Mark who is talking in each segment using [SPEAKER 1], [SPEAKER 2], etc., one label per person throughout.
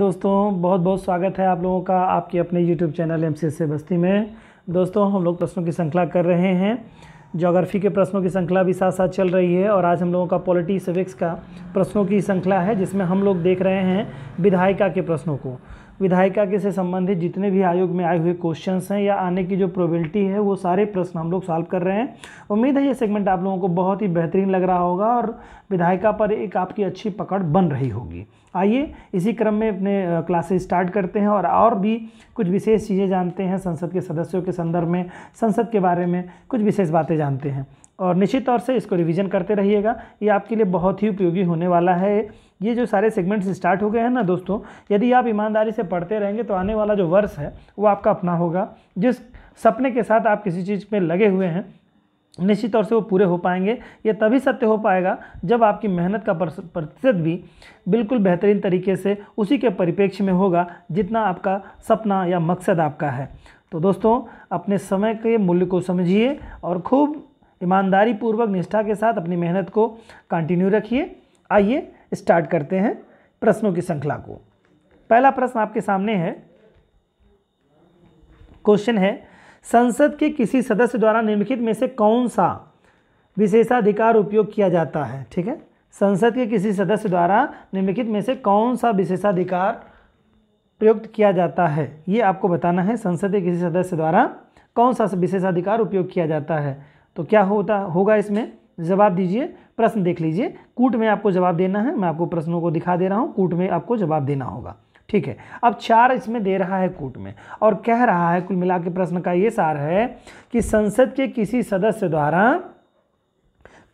[SPEAKER 1] दोस्तों बहुत बहुत स्वागत है आप लोगों का आपके अपने YouTube चैनल एम सी बस्ती में दोस्तों हम लोग प्रश्नों की श्रृंखला कर रहे हैं जोग्राफ़ी के प्रश्नों की श्रृंखला भी साथ साथ चल रही है और आज हम लोगों का पॉलिटी सिविक्स का प्रश्नों की श्रृंखला है जिसमें हम लोग देख रहे हैं विधायिका के प्रश्नों को विधायिका के से संबंधित जितने भी आयोग में आए हुए क्वेश्चंस हैं या आने की जो प्रोबेबिलिटी है वो सारे प्रश्न हम लोग सॉल्व कर रहे हैं उम्मीद है ये सेगमेंट आप लोगों को बहुत ही बेहतरीन लग रहा होगा और विधायिका पर एक आपकी अच्छी पकड़ बन रही होगी आइए इसी क्रम में अपने क्लासेस स्टार्ट करते हैं और और भी कुछ विशेष चीज़ें जानते हैं संसद के सदस्यों के संदर्भ में संसद के बारे में कुछ विशेष बातें जानते हैं और निश्चित तौर से इसको रिवीजन करते रहिएगा ये आपके लिए बहुत ही उपयोगी होने वाला है ये जो सारे सेगमेंट्स स्टार्ट हो गए हैं ना दोस्तों यदि आप ईमानदारी से पढ़ते रहेंगे तो आने वाला जो वर्ष है वो आपका अपना होगा जिस सपने के साथ आप किसी चीज़ में लगे हुए हैं निश्चित तौर से वो पूरे हो पाएंगे ये तभी सत्य हो पाएगा जब आपकी मेहनत का प्रतिशत भी बिल्कुल बेहतरीन तरीके से उसी के परिप्रेक्ष्य में होगा जितना आपका सपना या मकसद आपका है तो दोस्तों अपने समय के मूल्य को समझिए और खूब ईमानदारी पूर्वक निष्ठा के साथ अपनी मेहनत को कंटिन्यू रखिए आइए स्टार्ट करते हैं प्रश्नों की श्रृंखला को पहला प्रश्न आपके सामने है क्वेश्चन है संसद के किसी सदस्य द्वारा निम्नलिखित में से कौन सा विशेषाधिकार उपयोग किया जाता है ठीक है संसद के किसी सदस्य द्वारा निम्नलिखित में से कौन सा विशेषाधिकार प्रयुक्त किया जाता है ये आपको बताना है संसद के किसी सदस्य द्वारा कौन सा विशेषाधिकार उपयोग किया जाता है तो क्या होता होगा इसमें जवाब दीजिए प्रश्न देख लीजिए कूट में आपको जवाब देना है मैं आपको प्रश्नों को दिखा दे रहा हूँ कूट में आपको जवाब देना होगा ठीक है अब चार इसमें दे रहा है कूट में और कह रहा है कुल मिला के प्रश्न का ये सार है कि संसद के किसी सदस्य द्वारा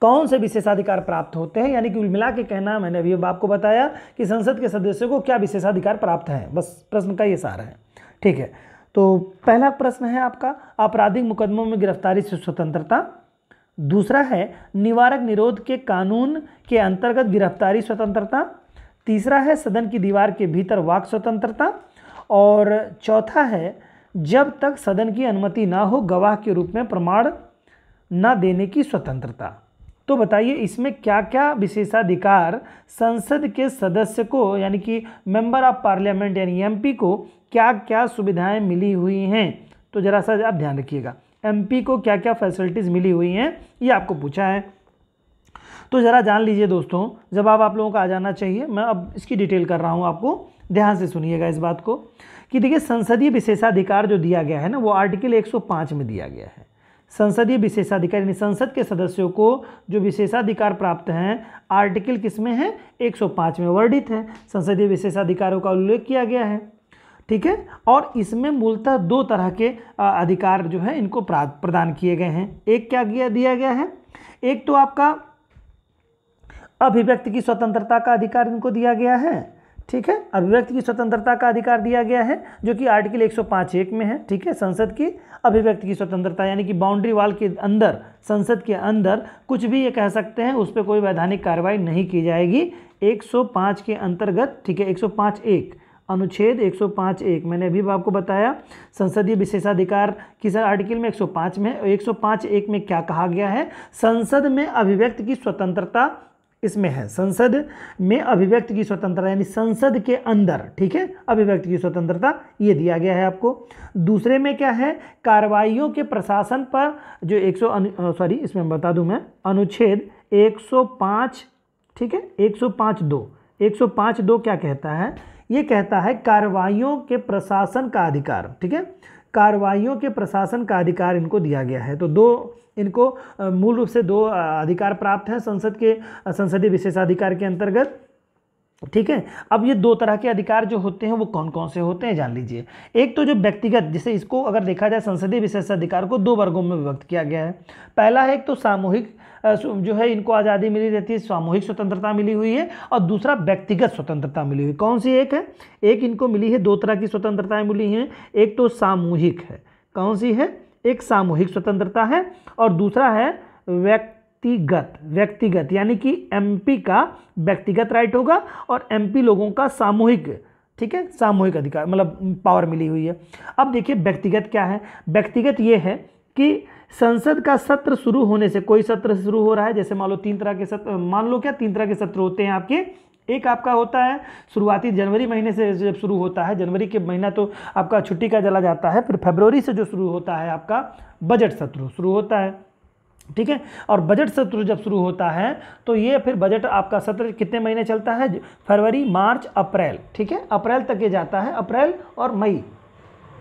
[SPEAKER 1] कौन से विशेषाधिकार प्राप्त होते हैं यानी कि कुल मिला के कहना मैंने अभी आपको बताया कि संसद के सदस्यों को क्या विशेषाधिकार प्राप्त है बस प्रश्न का ये सार है ठीक है तो पहला प्रश्न है आपका आपराधिक मुकदमों में गिरफ्तारी से स्वतंत्रता दूसरा है निवारक निरोध के कानून के अंतर्गत गिरफ्तारी स्वतंत्रता तीसरा है सदन की दीवार के भीतर वाक स्वतंत्रता और चौथा है जब तक सदन की अनुमति ना हो गवाह के रूप में प्रमाण न देने की स्वतंत्रता तो बताइए इसमें क्या क्या विशेषाधिकार संसद के सदस्य को यानी कि मेंबर ऑफ पार्लियामेंट यानी एमपी को क्या क्या सुविधाएं मिली हुई हैं तो ज़रा सा आप ध्यान रखिएगा एमपी को क्या क्या फैसिलिटीज़ मिली हुई हैं ये आपको पूछा है तो ज़रा जान लीजिए दोस्तों जवाब आप लोगों का आ जाना चाहिए मैं अब इसकी डिटेल कर रहा हूँ आपको ध्यान से सुनिएगा इस बात को कि देखिए संसदीय विशेषाधिकार जो दिया गया है ना वो आर्टिकल 105 में दिया गया है संसदीय विशेषाधिकार यानी संसद के सदस्यों को जो विशेषाधिकार प्राप्त हैं आर्टिकल किस में है 105 में वर्णित है संसदीय विशेषाधिकारों का उल्लेख किया गया है ठीक है और इसमें मूलतः दो तरह के अधिकार जो है इनको प्रदान किए गए हैं एक क्या किया दिया गया है एक तो आपका अभिव्यक्ति की स्वतंत्रता का अधिकार इनको दिया गया है ठीक है अभिव्यक्ति की स्वतंत्रता का अधिकार दिया गया है जो कि आर्टिकल 105 एक में है ठीक है संसद की अभिव्यक्ति की स्वतंत्रता यानी कि बाउंड्री वाल के अंदर संसद के अंदर कुछ भी ये कह सकते हैं उस पर कोई वैधानिक कार्रवाई नहीं की जाएगी 105 के अंतर्गत ठीक है 105 एक अनुच्छेद 105 एक मैंने अभी आपको बताया संसदीय विशेषाधिकार किस आर्टिकल में 105 में 105 एक में क्या कहा गया है संसद में अभिव्यक्त की स्वतंत्रता इसमें है संसद में अभिव्यक्त की स्वतंत्रता यानी संसद के अंदर ठीक है अभिव्यक्त की स्वतंत्रता ये दिया गया है आपको दूसरे में क्या है कार्रवाइयों के प्रशासन पर जो एक सॉरी इसमें बता दूँ मैं अनुच्छेद एक ठीक है 105 दो पाँच दो क्या कहता है ये कहता है कार्रवाइयों के प्रशासन का अधिकार ठीक है कार्रवाइयों के प्रशासन का अधिकार इनको दिया गया है तो दो इनको मूल रूप से दो अधिकार प्राप्त हैं संसद के संसदीय विशेषाधिकार के अंतर्गत ठीक है अब ये दो तरह के अधिकार जो होते हैं वो कौन कौन से होते हैं जान लीजिए एक तो जो व्यक्तिगत जिसे इसको अगर देखा जाए संसदीय विशेषाधिकार को दो वर्गों में विभक्त किया गया है पहला है एक तो सामूहिक जो है इनको आज़ादी मिली रहती है सामूहिक स्वतंत्रता मिली हुई है और दूसरा व्यक्तिगत स्वतंत्रता मिली हुई कौन सी एक है एक इनको मिली है दो तरह की स्वतंत्रताएँ मिली हैं एक तो सामूहिक है कौन सी है एक सामूहिक स्वतंत्रता है और दूसरा है व्यक्तिगत व्यक्तिगत यानी कि एमपी का व्यक्तिगत राइट होगा और एमपी लोगों का सामूहिक ठीक है सामूहिक अधिकार मतलब पावर मिली हुई है अब देखिए व्यक्तिगत क्या है व्यक्तिगत ये है कि संसद का सत्र शुरू होने से कोई सत्र शुरू हो रहा है जैसे मान लो तीन तरह के सत्र मान लो क्या तीन तरह के सत्र होते हैं आपके एक आपका होता है शुरुआती जनवरी महीने से जब शुरू होता है जनवरी के महीना तो आपका छुट्टी का जला जाता है फिर फरवरी से जो शुरू होता है आपका बजट सत्र शुरू होता है ठीक है और बजट सत्र जब शुरू होता है तो ये फिर बजट आपका सत्र कितने महीने चलता है फरवरी मार्च अप्रैल ठीक है अप्रैल तक ये जाता है अप्रैल और मई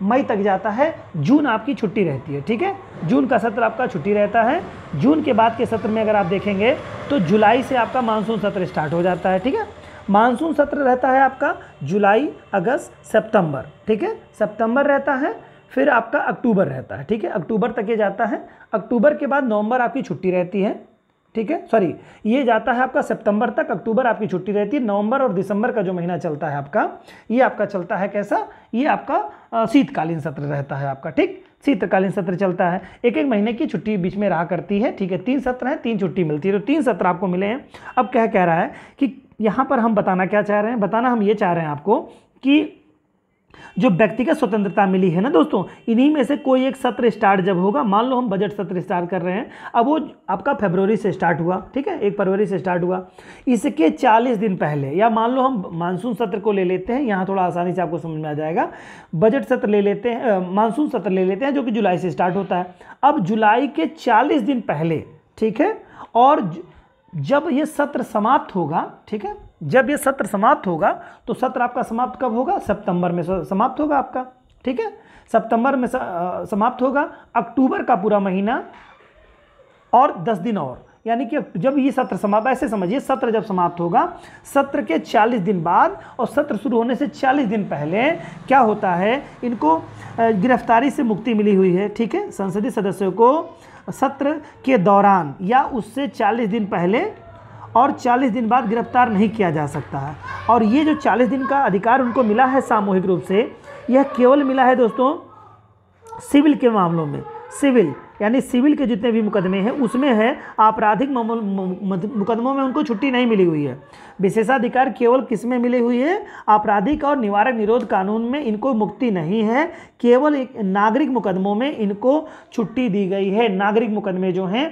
[SPEAKER 1] मई तक जाता है जून आपकी छुट्टी रहती है ठीक है जून का सत्र आपका छुट्टी रहता है जून के बाद के सत्र में अगर आप देखेंगे तो जुलाई से आपका मानसून सत्र स्टार्ट हो जाता है ठीक है मानसून सत्र रहता है आपका जुलाई अगस्त सितंबर ठीक है सितंबर रहता है फिर आपका अक्टूबर रहता है ठीक है अक्टूबर तक ये जाता है अक्टूबर के बाद नवंबर आपकी छुट्टी रहती है ठीक है सॉरी ये जाता है आपका सितंबर तक अक्टूबर आपकी छुट्टी रहती है नवंबर और दिसंबर का जो महीना चलता है आपका ये आपका चलता है कैसा ये आपका शीतकालीन सत्र रहता है आपका ठीक शीतकालीन सत्र चलता है एक एक महीने की छुट्टी बीच में रहा करती है ठीक है तीन सत्र हैं तीन छुट्टी मिलती है तो तीन सत्र आपको मिले हैं अब क्या कह रहा है कि यहाँ पर हम बताना क्या चाह रहे हैं बताना हम ये चाह रहे हैं आपको कि जो व्यक्तिगत स्वतंत्रता मिली है ना दोस्तों इन्हीं में से कोई एक सत्र स्टार्ट जब होगा मान लो हम बजट सत्र स्टार्ट कर रहे हैं अब वो आपका फरवरी से स्टार्ट हुआ ठीक है एक फरवरी से स्टार्ट हुआ इसके 40 दिन पहले या मान लो हम मानसून सत्र को ले लेते हैं यहाँ थोड़ा आसानी से आपको समझ में आ जाएगा बजट सत्र ले लेते हैं मानसून सत्र ले लेते हैं जो कि जुलाई से स्टार्ट होता है अब जुलाई के चालीस दिन पहले ठीक है और जब ये सत्र समाप्त होगा ठीक है जब ये सत्र समाप्त होगा तो सत्र आपका समाप्त कब होगा सितंबर में समाप्त होगा आपका ठीक है सितंबर में समाप्त होगा अक्टूबर का पूरा महीना और दस दिन और यानी कि जब ये सत्र समाप्त ऐसे समझिए सत्र जब समाप्त होगा सत्र के 40 दिन बाद और सत्र शुरू होने से 40 दिन पहले क्या होता है इनको गिरफ्तारी से मुक्ति मिली हुई है ठीक है संसदीय सदस्यों को सत्र के दौरान या उससे 40 दिन पहले और 40 दिन बाद गिरफ्तार नहीं किया जा सकता है और ये जो 40 दिन का अधिकार उनको मिला है सामूहिक रूप से यह केवल मिला है दोस्तों सिविल के मामलों में सिविल यानी सिविल के जितने भी मुकदमे हैं उसमें है आपराधिक मुकदमों में उनको छुट्टी नहीं मिली हुई है विशेषाधिकार केवल किस में मिली हुई है आपराधिक और निवारक निरोध कानून में इनको मुक्ति नहीं है केवल एक नागरिक मुकदमों में इनको छुट्टी दी गई है नागरिक मुकदमे जो हैं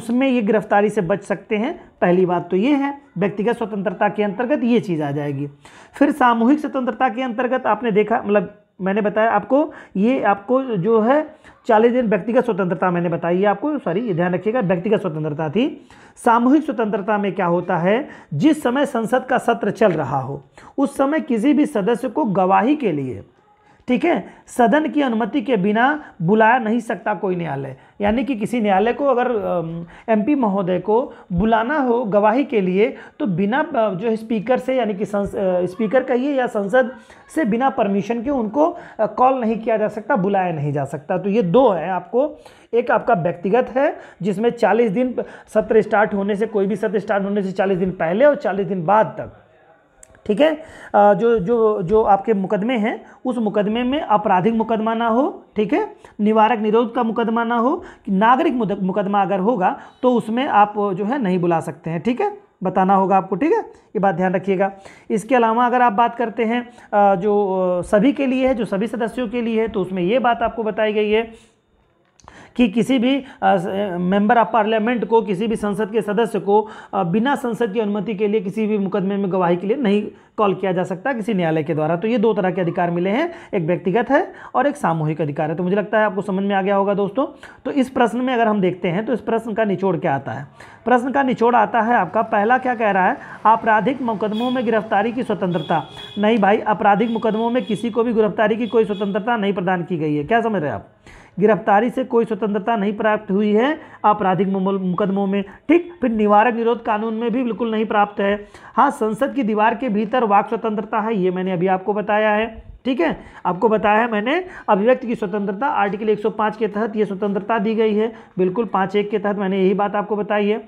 [SPEAKER 1] उसमें ये गिरफ्तारी से बच सकते हैं पहली बात तो ये है व्यक्तिगत स्वतंत्रता के अंतर्गत ये चीज़ आ जाएगी फिर सामूहिक स्वतंत्रता के अंतर्गत आपने देखा मतलब मैंने बताया आपको ये आपको जो है चालीस दिन व्यक्तिगत स्वतंत्रता मैंने बताई आपको सॉरी ये ध्यान रखिएगा व्यक्तिगत स्वतंत्रता थी सामूहिक स्वतंत्रता में क्या होता है जिस समय संसद का सत्र चल रहा हो उस समय किसी भी सदस्य को गवाही के लिए ठीक है सदन की अनुमति के बिना बुलाया नहीं सकता कोई न्यायालय यानी कि किसी न्यायालय को अगर एमपी महोदय को बुलाना हो गवाही के लिए तो बिना जो स्पीकर से यानी कि स्पीकर कहिए या संसद से बिना परमिशन के उनको कॉल नहीं किया जा सकता बुलाया नहीं जा सकता तो ये दो है आपको एक आपका व्यक्तिगत है जिसमें 40 दिन सत्र स्टार्ट होने से कोई भी सत्र स्टार्ट होने से 40 दिन पहले और 40 दिन बाद तक ठीक है जो जो जो आपके मुकदमे हैं उस मुकदमे में आपराधिक मुकदमा ना हो ठीक है निवारक निरोध का मुकदमा ना हो कि नागरिक मुकदमा अगर होगा तो उसमें आप जो है नहीं बुला सकते हैं ठीक है बताना होगा आपको ठीक है ये बात ध्यान रखिएगा इसके अलावा अगर आप बात करते हैं जो सभी के लिए है जो सभी सदस्यों के लिए है तो उसमें ये बात आपको बताई गई है कि किसी भी मेंबर ऑफ पार्लियामेंट को किसी भी संसद के सदस्य को बिना संसद की अनुमति के लिए किसी भी मुकदमे में गवाही के लिए नहीं कॉल किया जा सकता किसी न्यायालय के द्वारा तो ये दो तरह के अधिकार मिले हैं एक व्यक्तिगत है और एक सामूहिक अधिकार है तो मुझे लगता है आपको समझ में आ गया होगा दोस्तों तो इस प्रश्न में अगर हम देखते हैं तो इस प्रश्न का निचोड़ क्या आता है प्रश्न का निचोड़ आता है आपका पहला क्या कह रहा है आपराधिक मुकदमों में गिरफ्तारी की स्वतंत्रता नहीं भाई आपराधिक मुकदमों में किसी को भी गिरफ्तारी की कोई स्वतंत्रता नहीं प्रदान की गई है क्या समझ रहे हैं आप गिरफ्तारी से कोई स्वतंत्रता नहीं प्राप्त हुई है आपराधिक मुकदमों में ठीक फिर निवारक निरोध कानून में भी बिल्कुल नहीं प्राप्त है हाँ संसद की दीवार के भीतर वाक स्वतंत्रता है ये मैंने अभी आपको बताया है ठीक है आपको बताया है मैंने अभिव्यक्ति की स्वतंत्रता आर्टिकल 105 के तहत ये स्वतंत्रता दी गई है बिल्कुल पाँच एक के तहत मैंने यही बात आपको बताई है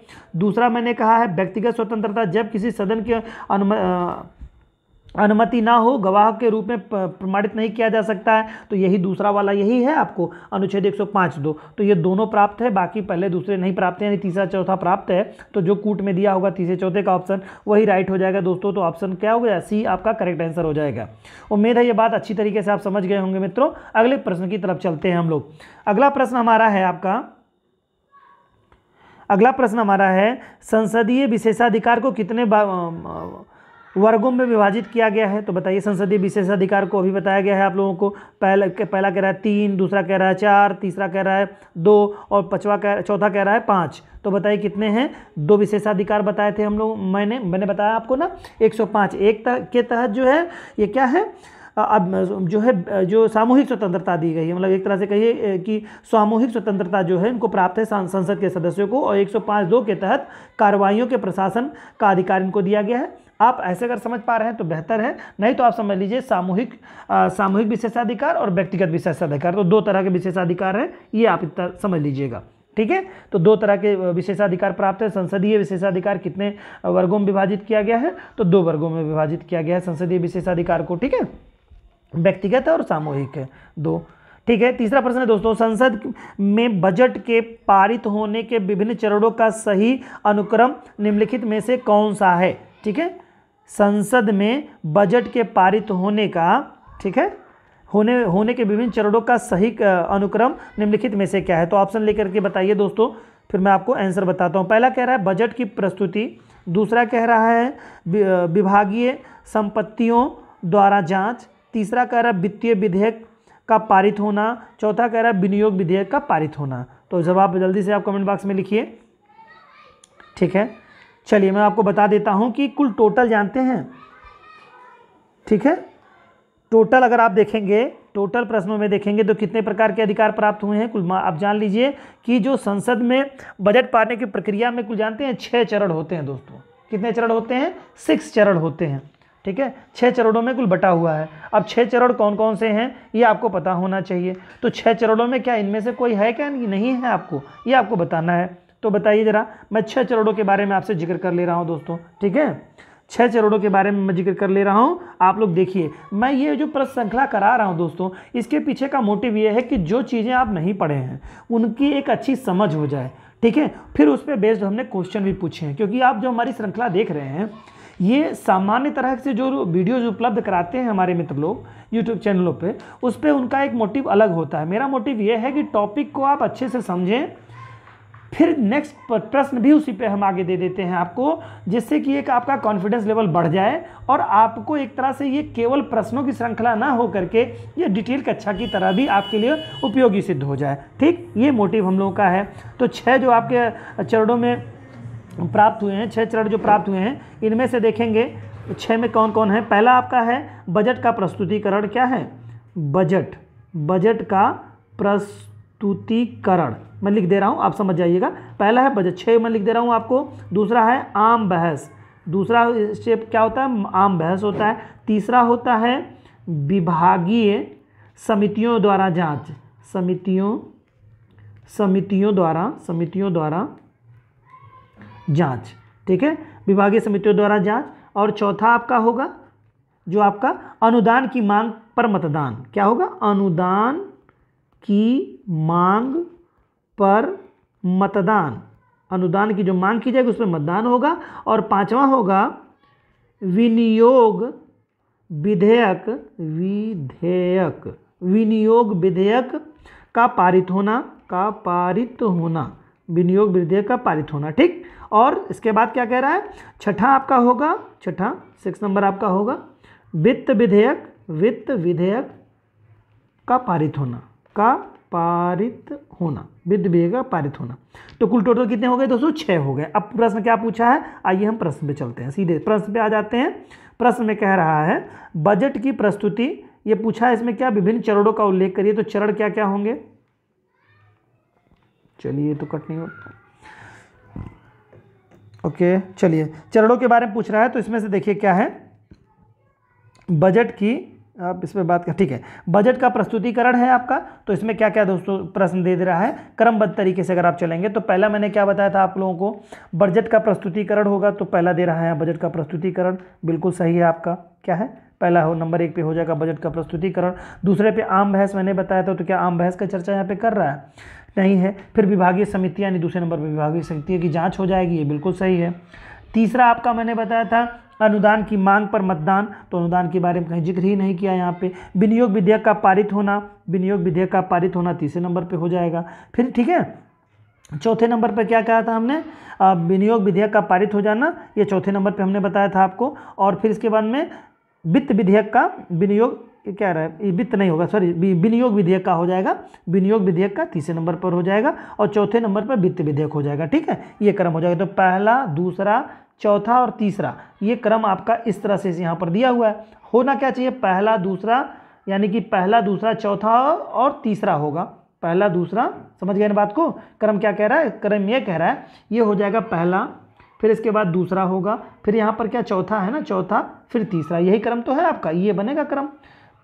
[SPEAKER 1] दूसरा मैंने कहा है व्यक्तिगत स्वतंत्रता जब किसी सदन के अनुमति अनुमति ना हो गवाह के रूप में प्रमाणित नहीं किया जा सकता है तो यही दूसरा वाला यही है आपको अनुच्छेद 105 दो तो ये दोनों प्राप्त है बाकी पहले दूसरे नहीं प्राप्त है यानी तीसरा चौथा प्राप्त है तो जो कूट में दिया होगा तीसरे चौथे का ऑप्शन वही राइट हो जाएगा दोस्तों तो ऑप्शन क्या हो गया सी आपका करेक्ट आंसर हो जाएगा उम्मीद है ये बात अच्छी तरीके से आप समझ गए होंगे मित्रों अगले प्रश्न की तरफ चलते हैं हम लोग अगला प्रश्न हमारा है आपका अगला प्रश्न हमारा है संसदीय विशेषाधिकार को कितने वर्गों में विभाजित किया गया है तो बताइए संसदीय विशेषाधिकार को अभी बताया गया है आप लोगों को पहला पहला कह रहा है तीन दूसरा कह रहा है चार तीसरा कह रहा है दो और पचवा कह चौथा कह रहा है पाँच तो बताइए कितने हैं दो विशेषाधिकार बताए थे हम लोग मैंने मैंने बताया आपको ना 105 एक तह, के तहत जो है ये क्या है अब जो है जो सामूहिक स्वतंत्रता दी गई है मतलब एक तरह से कहिए कि सामूहिक स्वतंत्रता जो है इनको प्राप्त है संसद के सदस्यों को और 105 दो के तहत कार्रवाइयों के प्रशासन का अधिकार इनको दिया गया है आप ऐसे अगर समझ पा रहे हैं तो बेहतर है नहीं तो आप समझ लीजिए सामूहिक सामूहिक विशेषाधिकार और व्यक्तिगत विशेषाधिकार तो दो तरह के विशेषाधिकार हैं ये आप समझ लीजिएगा ठीक है तो दो तरह के विशेषाधिकार प्राप्त है संसदीय विशेषाधिकार कितने वर्गों में विभाजित किया गया है तो दो वर्गों में विभाजित किया गया है संसदीय विशेषाधिकार को ठीक है व्यक्तिगत और सामूहिक है दो ठीक है तीसरा प्रश्न है दोस्तों संसद में बजट के पारित होने के विभिन्न चरणों का सही अनुक्रम निम्नलिखित में से कौन सा है ठीक है संसद में बजट के पारित होने का ठीक है होने होने के विभिन्न चरणों का सही अनुक्रम निम्नलिखित में से क्या है तो ऑप्शन लेकर के बताइए दोस्तों फिर मैं आपको आंसर बताता हूँ पहला कह रहा है बजट की प्रस्तुति दूसरा कह रहा है विभागीय संपत्तियों द्वारा जांच तीसरा कह रहा है वित्तीय विधेयक का पारित होना चौथा कह रहा है विनियोग विधेयक का पारित होना तो जवाब जल्दी से आप कमेंट बॉक्स में लिखिए ठीक है चलिए मैं आपको बता देता हूँ कि कुल टोटल जानते हैं ठीक है टोटल अगर आप देखेंगे टोटल प्रश्नों में देखेंगे तो कितने प्रकार के अधिकार प्राप्त हुए हैं कुल आप जान लीजिए कि जो संसद में बजट पाने की प्रक्रिया में कुल जानते हैं छः चरण होते हैं दोस्तों कितने चरण होते हैं सिक्स चरण होते हैं ठीक है छः चरणों में कुल बटा हुआ है अब छः चरण कौन कौन से हैं ये आपको पता होना चाहिए तो छः चरणों में क्या इनमें से कोई है क्या नहीं है आपको ये आपको बताना है तो बताइए ज़रा मैं छः चरणों के बारे में आपसे जिक्र कर ले रहा हूँ दोस्तों ठीक है छः चरणों के बारे में मैं जिक्र कर ले रहा हूँ आप लोग देखिए मैं ये जो प्रश्न श्रृंखला करा रहा हूँ दोस्तों इसके पीछे का मोटिव ये है कि जो चीज़ें आप नहीं पढ़े हैं उनकी एक अच्छी समझ हो जाए ठीक है फिर उस पर बेस्ड हमने क्वेश्चन भी पूछे हैं क्योंकि आप जो हमारी श्रृंखला देख रहे हैं ये सामान्य तरह से जो वीडियोज़ उपलब्ध कराते हैं हमारे मित्र लोग यूट्यूब चैनलों पे उस पर उनका एक मोटिव अलग होता है मेरा मोटिव ये है कि टॉपिक को आप अच्छे से समझें फिर नेक्स्ट प्रश्न भी उसी पे हम आगे दे देते हैं आपको जिससे कि एक आपका कॉन्फिडेंस लेवल बढ़ जाए और आपको एक तरह से ये केवल प्रश्नों की श्रृंखला ना हो करके ये डिटेल कक्षा की तरह भी आपके लिए उपयोगी सिद्ध हो जाए ठीक ये मोटिव हम लोगों का है तो छः जो आपके चरणों में प्राप्त हुए हैं छः चरण जो प्राप्त हुए हैं इनमें से देखेंगे छः में कौन कौन है पहला आपका है बजट का प्रस्तुतिकरण क्या है बजट बजट का प्रस्तुतिकरण मैं लिख दे रहा हूँ आप समझ जाइएगा पहला है बजट छः मैं लिख दे रहा हूँ आपको दूसरा है आम बहस दूसरा स्टेप क्या होता है आम बहस होता है तीसरा होता है विभागीय समितियों द्वारा जांच समितियों समितियों द्वारा समितियों द्वारा जांच ठीक है विभागीय समितियों द्वारा जांच और चौथा आपका होगा जो आपका अनुदान की मांग पर मतदान क्या होगा अनुदान की मांग पर मतदान अनुदान की जो मांग की जाएगी उस पर मतदान होगा और पांचवा होगा विनियोग विधेयक विधेयक विनियोग विधेयक का पारित होना का पारित होना विनियोग विधेयक का पारित होना ठीक और इसके बाद क्या कह रहा है छठा आपका होगा छठा सिक्स नंबर आपका होगा वित्त विधेयक वित्त विधेयक का पारित होना का पारित होना विद का पारित होना तो कुल टोटल कितने हो गए दोस्तों छः हो गए अब प्रश्न क्या पूछा है आइए हम प्रश्न पे चलते हैं सीधे प्रश्न पे आ जाते हैं प्रश्न में कह रहा है बजट की प्रस्तुति ये पूछा है इसमें क्या विभिन्न चरणों का उल्लेख करिए तो चरण क्या क्या होंगे चलिए तो कट नहीं होता ओके चलिए चरणों के बारे में पूछ रहा है तो इसमें से देखिए क्या है बजट की आप इसमें बात कर ठीक है बजट का प्रस्तुतिकरण है आपका तो इसमें क्या क्या दोस्तों प्रश्न दे दे रहा है क्रमबद्ध तरीके से अगर आप चलेंगे तो पहला मैंने क्या बताया था आप लोगों को बजट का प्रस्तुतिकरण होगा तो पहला दे रहा है बजट का प्रस्तुतिकरण बिल्कुल सही है आपका क्या है पहला हो नंबर एक पे हो जाएगा बजट का प्रस्तुतिकरण दूसरे पे आम बहस मैंने बताया था तो क्या आम बहस का चर्चा यहाँ पे कर रहा है नहीं है फिर विभागीय समिति यानी दूसरे नंबर पर विभागीय समिति की जाँच हो जाएगी ये बिल्कुल सही है तीसरा आपका मैंने बताया था अनुदान की मांग पर मतदान तो अनुदान के बारे में कहीं जिक्र ही नहीं किया यहाँ पे विनियोग विधेयक का पारित होना विनियोग विधेयक का पारित होना तीसरे नंबर पे हो जाएगा फिर ठीक है चौथे नंबर पर क्या कहा था हमने विनियोग विधेयक का पारित हो जाना ये चौथे नंबर पर हमने बताया था आपको और फिर इसके बाद में वित्त विधेयक का विनियोग क्या रहा है वित्त नहीं होगा सॉरी विनियोग विधेयक का हो जाएगा विनियोग विधेयक का तीसरे नंबर पर हो जाएगा और चौथे नंबर पर वित्त विधेयक हो जाएगा ठीक है ये क्रम हो जाएगा तो पहला दूसरा चौथा और तीसरा ये क्रम आपका इस तरह से यहाँ पर दिया हुआ है होना क्या चाहिए पहला दूसरा यानी कि पहला दूसरा चौथा और तीसरा होगा पहला दूसरा समझ गए ना बात को क्रम क्या कह रहा है क्रम ये कह रहा है ये हो जाएगा पहला फिर इसके बाद दूसरा होगा फिर यहाँ पर क्या चौथा है ना चौथा फिर तीसरा यही क्रम तो है आपका ये बनेगा क्रम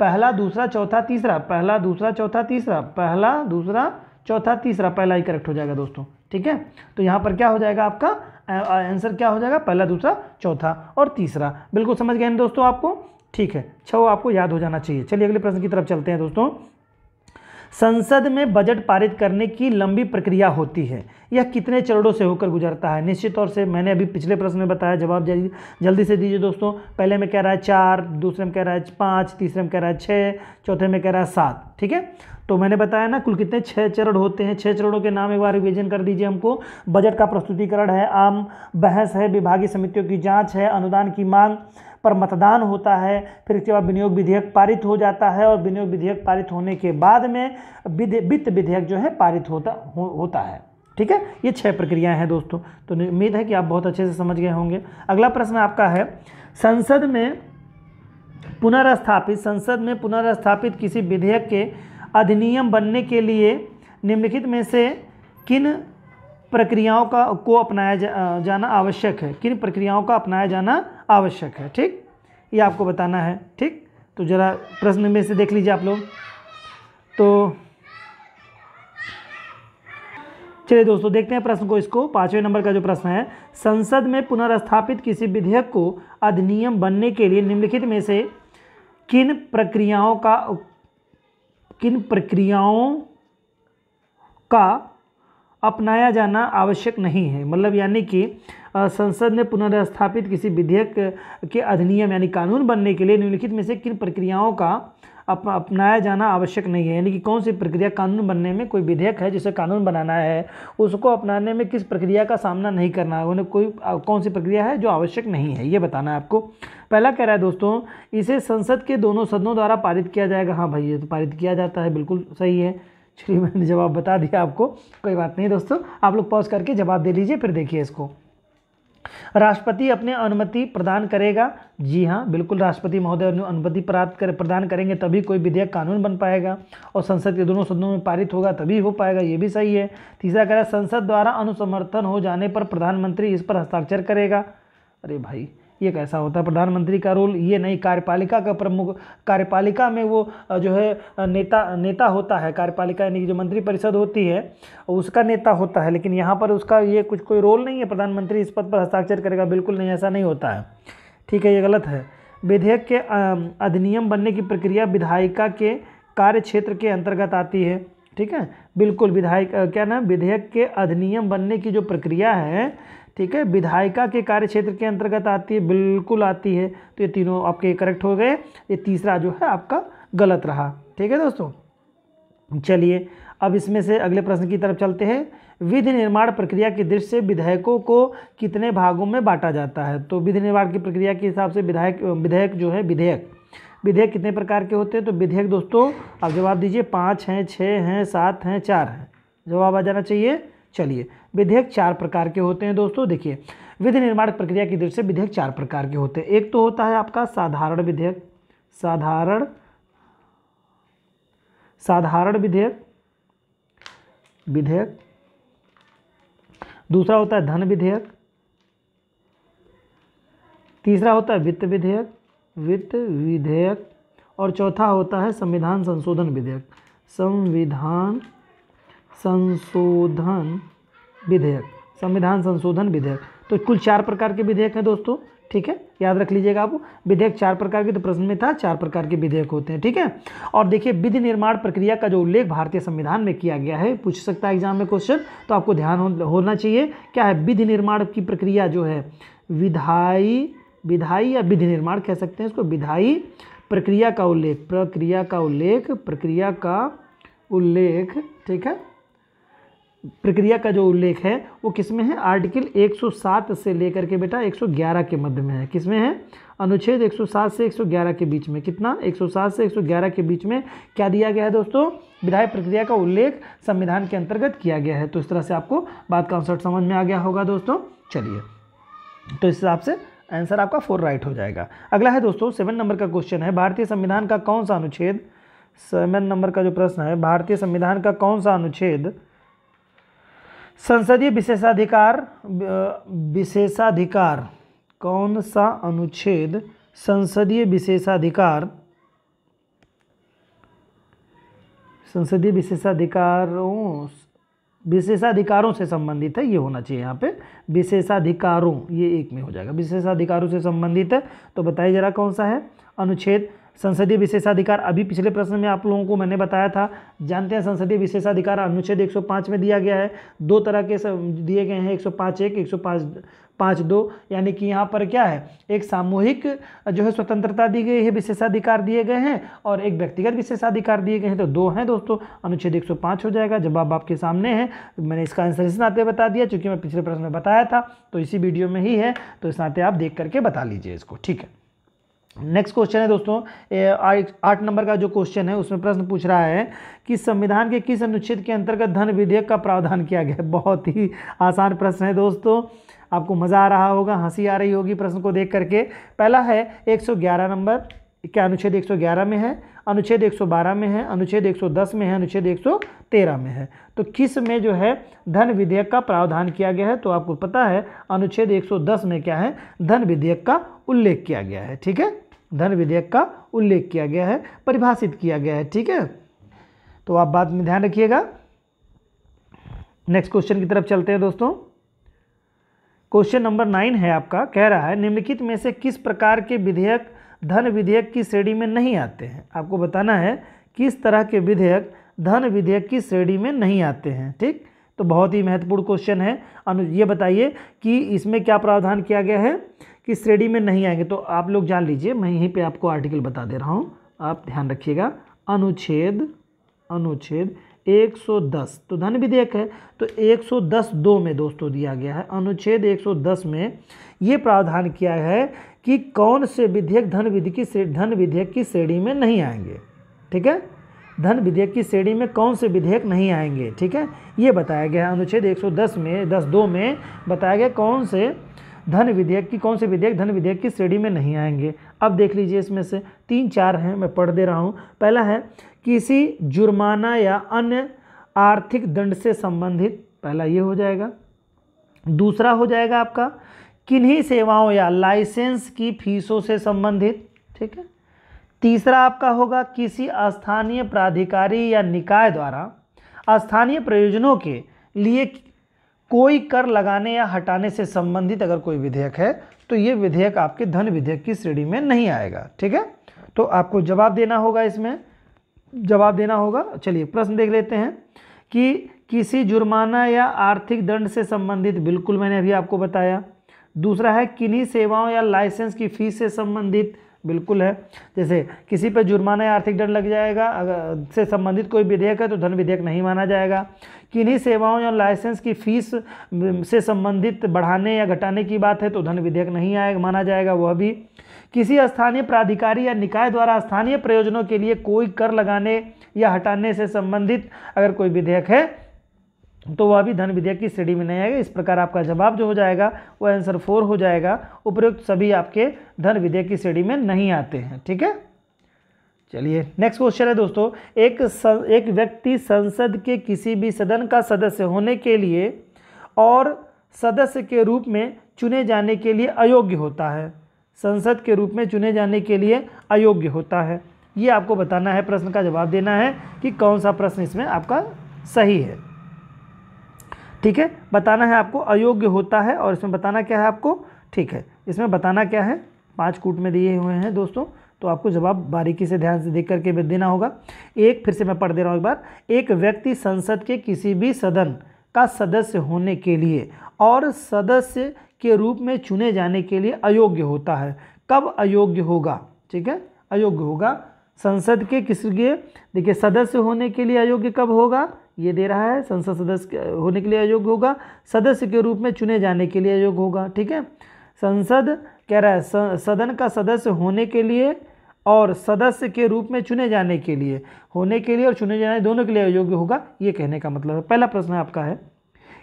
[SPEAKER 1] पहला दूसरा चौथा तीसरा पहला दूसरा चौथा तीसरा पहला दूसरा चौथा तीसरा पहला ही करेक्ट हो जाएगा दोस्तों ठीक है तो यहाँ पर क्या हो जाएगा आपका आंसर क्या हो जाएगा पहला दूसरा चौथा और तीसरा बिल्कुल समझ गए दोस्तों आपको ठीक है छो आपको याद हो जाना चाहिए चलिए अगले प्रश्न की तरफ चलते हैं दोस्तों संसद में बजट पारित करने की लंबी प्रक्रिया होती है यह कितने चरणों से होकर गुजरता है निश्चित तौर से मैंने अभी पिछले प्रश्न में बताया जवाब जल्दी से दीजिए दोस्तों पहले में कह रहा है चार दूसरे में कह रहा है पाँच तीसरे में कह रहा है छः चौथे में कह रहा है सात ठीक है तो मैंने बताया ना कुल कितने छः चरण होते हैं छः चरणों के नाम एक बार रिविजन कर दीजिए हमको बजट का प्रस्तुतिकरण है आम बहस है विभागीय समितियों की जाँच है अनुदान की मांग पर मतदान होता है फिर इसके बाद विनियोग विधेयक पारित हो जाता है और विनियोग विधेयक पारित होने के बाद में वित्त विधेयक जो है पारित होता हो, होता है ठीक है ये छह प्रक्रियाएं हैं दोस्तों तो उम्मीद है कि आप बहुत अच्छे से समझ गए होंगे अगला प्रश्न आपका है संसद में पुनर्स्थापित संसद में पुनर्स्थापित किसी विधेयक के अधिनियम बनने के लिए निम्नलिखित में से किन प्रक्रियाओं का को अपनाया जा, जाना आवश्यक है किन प्रक्रियाओं का अपनाया जाना आवश्यक है ठीक ये आपको बताना है ठीक तो ज़रा प्रश्न में से देख लीजिए आप लोग तो चलिए दोस्तों देखते हैं प्रश्न को इसको पाँचवें नंबर का जो प्रश्न है संसद में पुनर्स्थापित किसी विधेयक को अधिनियम बनने के लिए निम्नलिखित में से किन प्रक्रियाओं का किन प्रक्रियाओं का अपनाया जाना आवश्यक नहीं है मतलब यानी कि संसद में पुनर्स्थापित किसी विधेयक के अधिनियम यानी कानून बनने के लिए निम्नलिखित में से किन प्रक्रियाओं का अप, अपनाया जाना आवश्यक नहीं है यानी कि कौन सी प्रक्रिया कानून बनने में कोई विधेयक है जिसे कानून बनाना है उसको अपनाने में किस प्रक्रिया का सामना नहीं करना है उन्हें कोई कौन सी प्रक्रिया है जो आवश्यक नहीं है ये बताना है आपको पहला कह रहा है दोस्तों इसे संसद के दोनों सदनों द्वारा पारित किया जाएगा हाँ भाई ये तो पारित किया जाता है बिल्कुल सही है चलिए मैंने जवाब बता दिया आपको कोई बात नहीं दोस्तों आप लोग पॉज करके जवाब दे लीजिए फिर देखिए इसको राष्ट्रपति अपने अनुमति प्रदान करेगा जी हाँ बिल्कुल राष्ट्रपति महोदय अनुमति प्राप्त कर प्रदान करेंगे तभी कोई विधेयक कानून बन पाएगा और संसद के दोनों सदनों में पारित होगा तभी हो पाएगा ये भी सही है तीसरा कह रहा है संसद द्वारा अनुसमर्थन हो जाने पर प्रधानमंत्री इस पर हस्ताक्षर करेगा अरे भाई ये कैसा होता है प्रधानमंत्री का रोल ये नहीं कार्यपालिका का प्रमुख कार्यपालिका में वो जो है नेता नेता होता है कार्यपालिका यानी कि जो मंत्रिपरिषद होती है उसका नेता होता है लेकिन यहाँ पर उसका ये कुछ कोई रोल नहीं है प्रधानमंत्री इस पद पर हस्ताक्षर करेगा बिल्कुल नहीं ऐसा नहीं होता है ठीक है ये गलत है विधेयक के अधिनियम बनने की प्रक्रिया विधायिका के कार्य क्षेत्र के अंतर्गत आती है ठीक है बिल्कुल विधायक क्या ना विधेयक के अधिनियम बनने की जो प्रक्रिया है ठीक है विधायिका के कार्य क्षेत्र के अंतर्गत आती है बिल्कुल आती है तो ये तीनों आपके करेक्ट हो गए ये तीसरा जो है आपका गलत रहा ठीक है दोस्तों चलिए अब इसमें से अगले प्रश्न की तरफ चलते हैं विधि निर्माण प्रक्रिया की दृष्टि से विधेयकों को कितने भागों में बांटा जाता है तो विधि निर्माण की प्रक्रिया के हिसाब से विधायक विधेयक जो है विधेयक विधेयक कितने प्रकार के होते हैं तो विधेयक दोस्तों आप जवाब दीजिए पाँच हैं छः हैं सात हैं चार हैं जवाब आ जाना चाहिए चलिए विधेयक चार प्रकार के होते हैं दोस्तों देखिए विधि निर्माण प्रक्रिया की दृष्टि से विधेयक चार प्रकार के होते हैं एक तो होता है आपका साधारण विधेयक साधारण साधारण विधेयक विधेयक दूसरा होता है धन विधेयक तीसरा होता है वित्त विधेयक वित्त विधेयक और चौथा होता है संविधान संशोधन विधेयक संविधान संशोधन विधेयक संविधान संशोधन विधेयक तो कुल चार प्रकार के विधेयक हैं दोस्तों ठीक है याद रख लीजिएगा आप विधेयक चार प्रकार के तो प्रश्न में था चार प्रकार के विधेयक होते हैं ठीक है और देखिए विधि निर्माण प्रक्रिया का जो उल्लेख भारतीय संविधान में किया गया है पूछ सकता है एग्जाम में क्वेश्चन तो आपको ध्यान होना चाहिए क्या है विधि निर्माण की प्रक्रिया जो है विधाई विधाई या विधि निर्माण कह सकते हैं इसको विधाई प्रक्रिया का उल्लेख प्रक्रिया का उल्लेख प्रक्रिया का उल्लेख ठीक है प्रक्रिया का जो उल्लेख है वो किस में है आर्टिकल 107 से लेकर के बेटा 111 के मध्य में है किस में है अनुच्छेद 107 से 111 के बीच में कितना 107 से 111 के बीच में क्या दिया गया है दोस्तों विधायक प्रक्रिया का उल्लेख संविधान के अंतर्गत किया गया है तो इस तरह से आपको बात अंसर्ट समझ में आ गया होगा दोस्तों चलिए तो इस हिसाब से आंसर आपका फोर राइट हो जाएगा अगला है दोस्तों सेवन नंबर का क्वेश्चन है भारतीय संविधान का कौन सा अनुच्छेद सेवन नंबर का जो प्रश्न है भारतीय संविधान का कौन सा अनुच्छेद संसदीय विशेषाधिकार विशेषाधिकार कौन सा अनुच्छेद संसदीय विशेषाधिकार संसदीय विशेषाधिकारों विशेषाधिकारों से संबंधित है ये होना चाहिए यहाँ पे विशेषाधिकारों ये एक में हो जाएगा विशेषाधिकारों से संबंधित है तो बताइए जरा कौन सा है अनुच्छेद संसदीय विशेषाधिकार अभी पिछले प्रश्न में आप लोगों को मैंने बताया था जानते हैं संसदीय विशेषाधिकार अनुच्छेद 105 में दिया गया है दो तरह के दिए गए हैं 105 एक 105 पाँच दो यानी कि यहाँ पर क्या है एक सामूहिक जो है स्वतंत्रता दी गई है विशेषाधिकार दिए गए हैं और एक व्यक्तिगत विशेषाधिकार दिए गए हैं तो दो हैं दोस्तों अनुच्छेद पाँच हो जाएगा जवाब आपके सामने हैं मैंने इसका आंसर इस नाते बता दिया चूँकि मैं पिछले प्रश्न में बताया था तो इसी वीडियो में ही है तो इस नाते आप देख करके बता लीजिए इसको ठीक है नेक्स्ट क्वेश्चन है दोस्तों आठ नंबर का जो क्वेश्चन है उसमें प्रश्न पूछ रहा है कि संविधान के किस अनुच्छेद के अंतर्गत धन विधेयक का प्रावधान किया गया बहुत ही आसान प्रश्न है दोस्तों आपको मज़ा आ रहा होगा हंसी आ रही होगी प्रश्न को देख करके पहला है 111 नंबर क्या अनुच्छेद 111 में है अनुच्छेद 112 में है अनुच्छेद 110 में है अनुच्छेद 113 में है तो किस में जो है धन विधेयक का प्रावधान किया गया है तो आपको पता है अनुच्छेद 110 में क्या है धन विधेयक का उल्लेख किया गया है ठीक है धन विधेयक का उल्लेख किया गया है परिभाषित किया गया है ठीक है तो आप बात में ध्यान रखिएगा नेक्स्ट क्वेश्चन की तरफ चलते हैं दोस्तों क्वेश्चन नंबर नाइन है आपका कह रहा है निम्नलिखित में से किस प्रकार के विधेयक धन विधेयक की श्रेणी में नहीं आते हैं आपको बताना है किस तरह के विधेयक धन विधेयक की श्रेणी में नहीं आते हैं ठीक तो बहुत ही महत्वपूर्ण क्वेश्चन है अनु ये बताइए कि इसमें क्या प्रावधान किया गया है की श्रेणी में नहीं आएंगे तो आप लोग जान लीजिए मैं यहीं पे आपको आर्टिकल बता दे रहा हूँ आप ध्यान रखिएगा अनुच्छेद अनुच्छेद 110 तो धन विधेयक है तो 110 दो में दोस्तों दिया गया है अनुच्छेद 110 में ये प्रावधान किया है कि कौन से विधेयक धन विधि की धन विधेयक की श्रेणी में नहीं आएंगे ठीक है धन विधेयक की श्रेणी में कौन से विधेयक नहीं आएंगे ठीक है ये बताया गया है अनुच्छेद 110 में दस दो में बताया गया कौन से धन विधेयक की कौन से विधेयक धन विधेयक की श्रेणी में नहीं आएंगे अब देख लीजिए इसमें से तीन चार हैं मैं पढ़ दे रहा हूँ पहला है किसी जुर्माना या अन्य आर्थिक दंड से संबंधित पहला ये हो जाएगा दूसरा हो जाएगा आपका किन्हीं सेवाओं या लाइसेंस की फीसों से संबंधित ठीक है तीसरा आपका होगा किसी स्थानीय प्राधिकारी या निकाय द्वारा स्थानीय प्रयोजनों के लिए कोई कर लगाने या हटाने से संबंधित अगर कोई विधेयक है तो ये विधेयक आपके धन विधेयक की श्रेणी में नहीं आएगा ठीक है तो आपको जवाब देना होगा इसमें जवाब देना होगा चलिए प्रश्न देख लेते हैं कि किसी जुर्माना या आर्थिक दंड से संबंधित बिल्कुल मैंने अभी आपको बताया दूसरा है किन्हीं सेवाओं या लाइसेंस की फीस से संबंधित बिल्कुल है जैसे किसी पर जुर्माना या आर्थिक दंड लग जाएगा अगर से संबंधित कोई विधेयक है तो धन विधेयक नहीं माना जाएगा किन्हीं सेवाओं या लाइसेंस की फीस से संबंधित बढ़ाने या घटाने की बात है तो धन विधेयक नहीं आएगा माना जाएगा वह भी किसी स्थानीय प्राधिकारी या निकाय द्वारा स्थानीय प्रयोजनों के लिए कोई कर लगाने या हटाने से संबंधित अगर कोई विधेयक है तो वह भी धन विधेयक की श्रेणी में नहीं आएगा इस प्रकार आपका जवाब जो हो जाएगा वह आंसर फोर हो जाएगा उपयुक्त सभी आपके धन विधेयक की श्रेणी में नहीं आते हैं ठीक है चलिए नेक्स्ट क्वेश्चन है दोस्तों एक सं, एक व्यक्ति संसद के किसी भी सदन का सदस्य होने के लिए और सदस्य के रूप में चुने जाने के लिए अयोग्य होता है संसद के रूप में चुने जाने के लिए अयोग्य होता है ये आपको बताना है प्रश्न का जवाब देना है कि कौन सा प्रश्न इसमें आपका सही है ठीक है बताना है आपको अयोग्य होता है और इसमें बताना क्या है आपको ठीक है इसमें बताना क्या है पाँच कूट में दिए हुए हैं दोस्तों तो आपको जवाब बारीकी से ध्यान से देख करके देना होगा एक फिर से मैं पढ़ दे रहा हूँ एक बार एक व्यक्ति संसद के किसी भी सदन का सदस्य होने के लिए और सदस्य के रूप में चुने जाने के लिए अयोग्य होता है कब अयोग्य होगा ठीक है अयोग्य होगा संसद के किसी के देखिए सदस्य होने के लिए अयोग्य कब होगा ये दे रहा है संसद सदस्य होने के लिए अयोग्य होगा सदस्य के रूप में चुने जाने के लिए अयोग्य होगा ठीक है संसद कह रहा है सदन का सदस्य होने के लिए और सदस्य के रूप में चुने जाने के लिए होने के लिए और चुने जाने दोनों के लिए अयोग्य होगा ये कहने का मतलब है पहला प्रश्न आपका है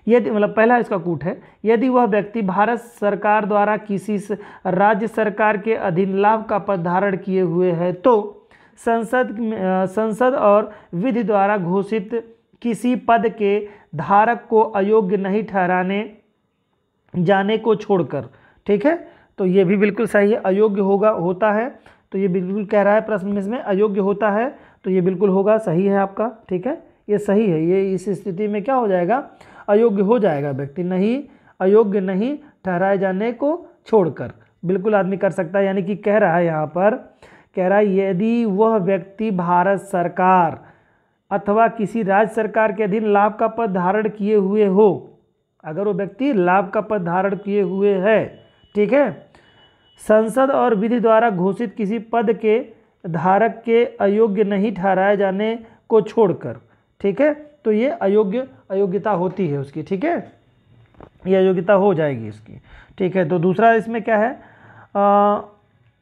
[SPEAKER 1] यदि मतलब पहला इसका कूट है यदि वह व्यक्ति भारत सरकार द्वारा किसी राज्य सरकार के अधीन लाभ का पद धारण किए हुए है तो संसद संसद और विधि द्वारा घोषित किसी पद के धारक को अयोग्य नहीं ठहराने जाने को छोड़कर ठीक है तो ये भी बिल्कुल सही है अयोग्य होगा होता है तो ये बिल्कुल कह रहा है प्रश्न में इसमें अयोग्य होता है तो ये बिल्कुल होगा सही है आपका ठीक है ये सही है ये इस स्थिति में क्या हो जाएगा अयोग्य हो जाएगा व्यक्ति नहीं अयोग्य नहीं ठहराए जाने को छोड़कर बिल्कुल आदमी कर सकता है यानी कि कह रहा है यहाँ पर कह रहा है यदि वह व्यक्ति भारत सरकार अथवा किसी राज्य सरकार के अधीन लाभ का पद धारण किए हुए हो अगर वो व्यक्ति लाभ का पद धारण किए हुए है ठीक है संसद और विधि द्वारा घोषित किसी पद के धारक के अयोग्य नहीं ठहराए जाने को छोड़कर ठीक है तो ये अयोग्य अयोग्यता होती है उसकी ठीक है ये अयोग्यता हो जाएगी इसकी ठीक है तो दूसरा इसमें क्या है आ,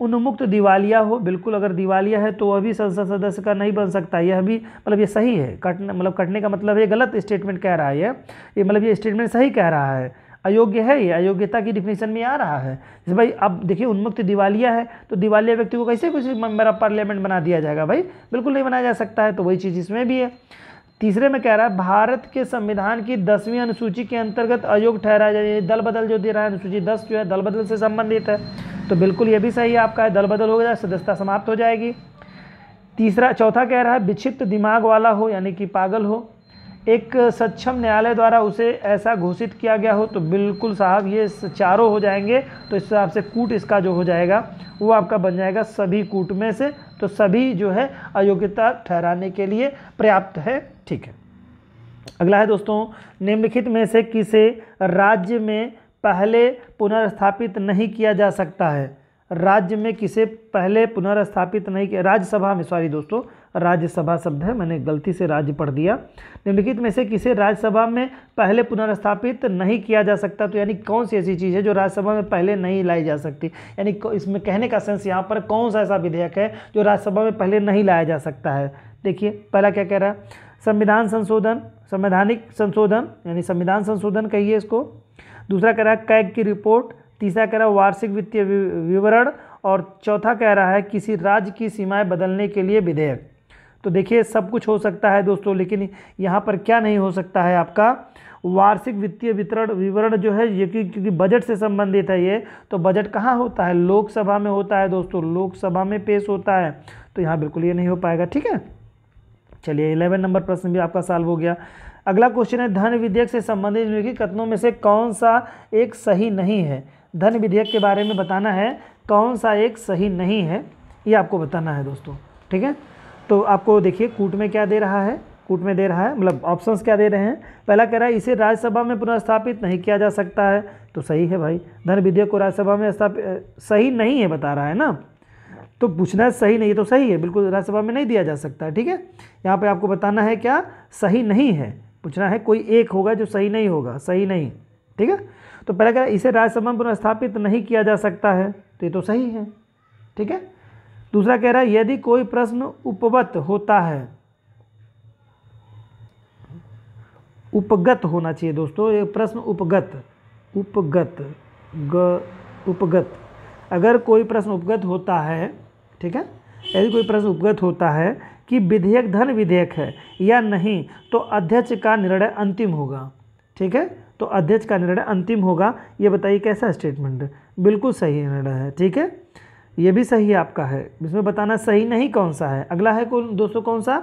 [SPEAKER 1] उन्मुक्त दिवालिया हो बिल्कुल अगर दिवालिया है तो वह भी संसद सदस्य का नहीं बन सकता यह भी मतलब ये सही है कट मतलब कटने का मतलब ये गलत स्टेटमेंट कह रहा है ये ये मतलब ये स्टेटमेंट सही कह रहा है अयोग्य है ये अयोग्यता की डिफिनीशन में आ रहा है जैसे भाई अब देखिए उन्मुक्त दिवालिया है तो दिवालिया व्यक्ति को कैसे कुछ मेंबर ऑफ पार्लियामेंट बना दिया जाएगा भाई बिल्कुल नहीं बनाया जा सकता है तो वही चीज़ इसमें भी है तीसरे में कह रहा है भारत के संविधान की दसवीं अनुसूची के अंतर्गत अयोग ठहराया जाए दल बदल जो दे रहा है अनुसूची दस जो है दल बदल से संबंधित है तो बिल्कुल ये भी सही है आपका है दल बदल हो गया सदस्यता समाप्त हो जाएगी तीसरा चौथा कह रहा है विक्षिप्त दिमाग वाला हो यानी कि पागल हो एक सक्षम न्यायालय द्वारा उसे ऐसा घोषित किया गया हो तो बिल्कुल साहब ये चारों हो जाएंगे तो इस हिसाब से कूट इसका जो हो जाएगा वो आपका बन जाएगा सभी कूट में से तो सभी जो है अयोग्यता ठहराने के लिए पर्याप्त है ठीक है अगला है दोस्तों निम्नलिखित में से किसे राज्य में पहले पुनर्स्थापित नहीं किया जा सकता है राज्य में किसे पहले पुनर्स्थापित नहीं किया राज्यसभा में सॉरी दोस्तों राज्यसभा शब्द है मैंने गलती से राज्य पढ़ दिया निम्नलिखित में से किसे राज्यसभा में पहले पुनर्स्थापित नहीं किया जा सकता तो यानी कौन सी ऐसी चीज़ है जो राज्यसभा में पहले नहीं लाई जा सकती यानी इसमें कहने का सेंस यहाँ पर कौन सा ऐसा विधेयक है जो राज्यसभा में पहले नहीं लाया जा सकता है देखिए पहला क्या कह रहा है संविधान संशोधन संवैधानिक संशोधन यानी संविधान संशोधन कहिए इसको दूसरा कह रहा है कैग की रिपोर्ट तीसरा कह रहा है वार्षिक वित्तीय विवरण और चौथा कह रहा है किसी राज्य की सीमाएं बदलने के लिए विधेयक तो देखिए सब कुछ हो सकता है दोस्तों लेकिन यहाँ पर क्या नहीं हो सकता है आपका वार्षिक वित्तीय वितरण विवरण जो है ये क्योंकि बजट से संबंधित है ये तो बजट कहाँ होता है लोकसभा में होता है दोस्तों लोकसभा में पेश होता है तो यहाँ बिल्कुल ये नहीं हो पाएगा ठीक है चलिए इलेवन नंबर प्रश्न भी आपका सॉल्व हो गया अगला क्वेश्चन है धन विधेयक से संबंधित कि कथनों में से कौन सा एक सही नहीं है धन विधेयक के बारे में बताना है कौन सा एक सही नहीं है ये आपको बताना है दोस्तों ठीक है तो आपको देखिए कूट में क्या दे रहा है कूट में दे रहा है मतलब ऑप्शंस क्या दे रहे हैं पहला कह रहा है इसे राज्यसभा में पुनर्स्थापित नहीं किया जा सकता है तो सही है भाई धन विधेयक को राज्यसभा में स्थापित सही नहीं है बता रहा है ना तो पूछना सही नहीं है तो सही है बिल्कुल राज्यसभा में नहीं दिया जा सकता है ठीक है यहाँ पे आपको बताना है क्या सही नहीं है पूछना है कोई एक होगा जो सही नहीं होगा सही नहीं ठीक है तो पहला कह रहा है इसे राज्यसभा में पुनर्स्थापित नहीं किया जा सकता है तो ये तो सही है ठीक है दूसरा कह रहा है यदि कोई प्रश्न उपवत होता है उपगत होना चाहिए दोस्तों ये प्रश्न उपगत उपगत ग उपगत अगर कोई प्रश्न उपगत होता है ठीक है यदि कोई प्रश्न उपगत होता है कि विधेयक धन विधेयक है या नहीं तो अध्यक्ष का निर्णय अंतिम होगा ठीक है तो अध्यक्ष का निर्णय अंतिम होगा ये बताइए कैसा स्टेटमेंट बिल्कुल सही निर्णय है ठीक है ये भी सही आपका है इसमें बताना सही नहीं कौन सा है अगला है कौन दोस्तों कौन सा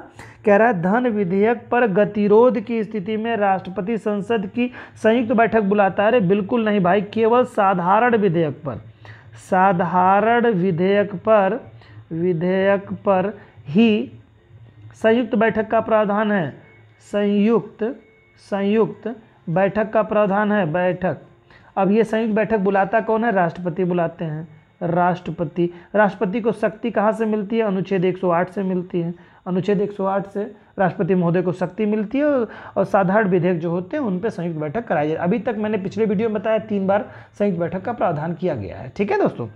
[SPEAKER 1] कह रहा है धन विधेयक पर गतिरोध की स्थिति में राष्ट्रपति संसद की संयुक्त बैठक बुलाता है अरे बिल्कुल नहीं भाई केवल साधारण विधेयक पर साधारण विधेयक पर विधेयक पर ही संयुक्त बैठक का प्रावधान है संयुक्त संयुक्त बैठक का प्रावधान है बैठक अब ये संयुक्त बैठक बुलाता कौन है राष्ट्रपति बुलाते हैं राष्ट्रपति राष्ट्रपति को शक्ति कहाँ से मिलती है अनुच्छेद 108 से मिलती है अनुच्छेद 108 से राष्ट्रपति महोदय को शक्ति मिलती है और साधारण विधेयक जो होते हैं उन पर संयुक्त बैठक कराई जाए अभी तक मैंने पिछले वीडियो में बताया तीन बार संयुक्त बैठक का प्रावधान किया गया है ठीक है दोस्तों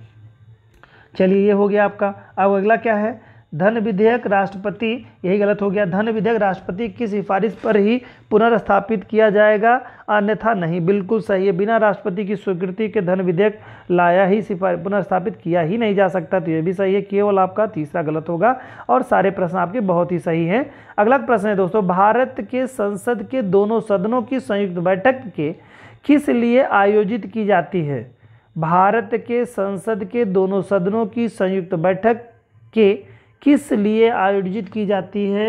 [SPEAKER 1] चलिए ये हो गया आपका अब अगला क्या है धन विधेयक राष्ट्रपति यही गलत हो गया धन विधेयक राष्ट्रपति की सिफारिश पर ही पुनर्स्थापित किया जाएगा अन्यथा नहीं बिल्कुल सही है बिना राष्ट्रपति की स्वीकृति के धन विधेयक लाया ही सिफारिश पुनर्स्थापित किया ही नहीं जा सकता तो ये भी सही है केवल आपका तीसरा गलत होगा और सारे प्रश्न आपके बहुत ही सही हैं अगला प्रश्न है दोस्तों भारत के संसद के दोनों सदनों की संयुक्त बैठक के किस लिए आयोजित की जाती है भारत के संसद के दोनों सदनों की संयुक्त बैठक के किस लिए आयोजित की जाती है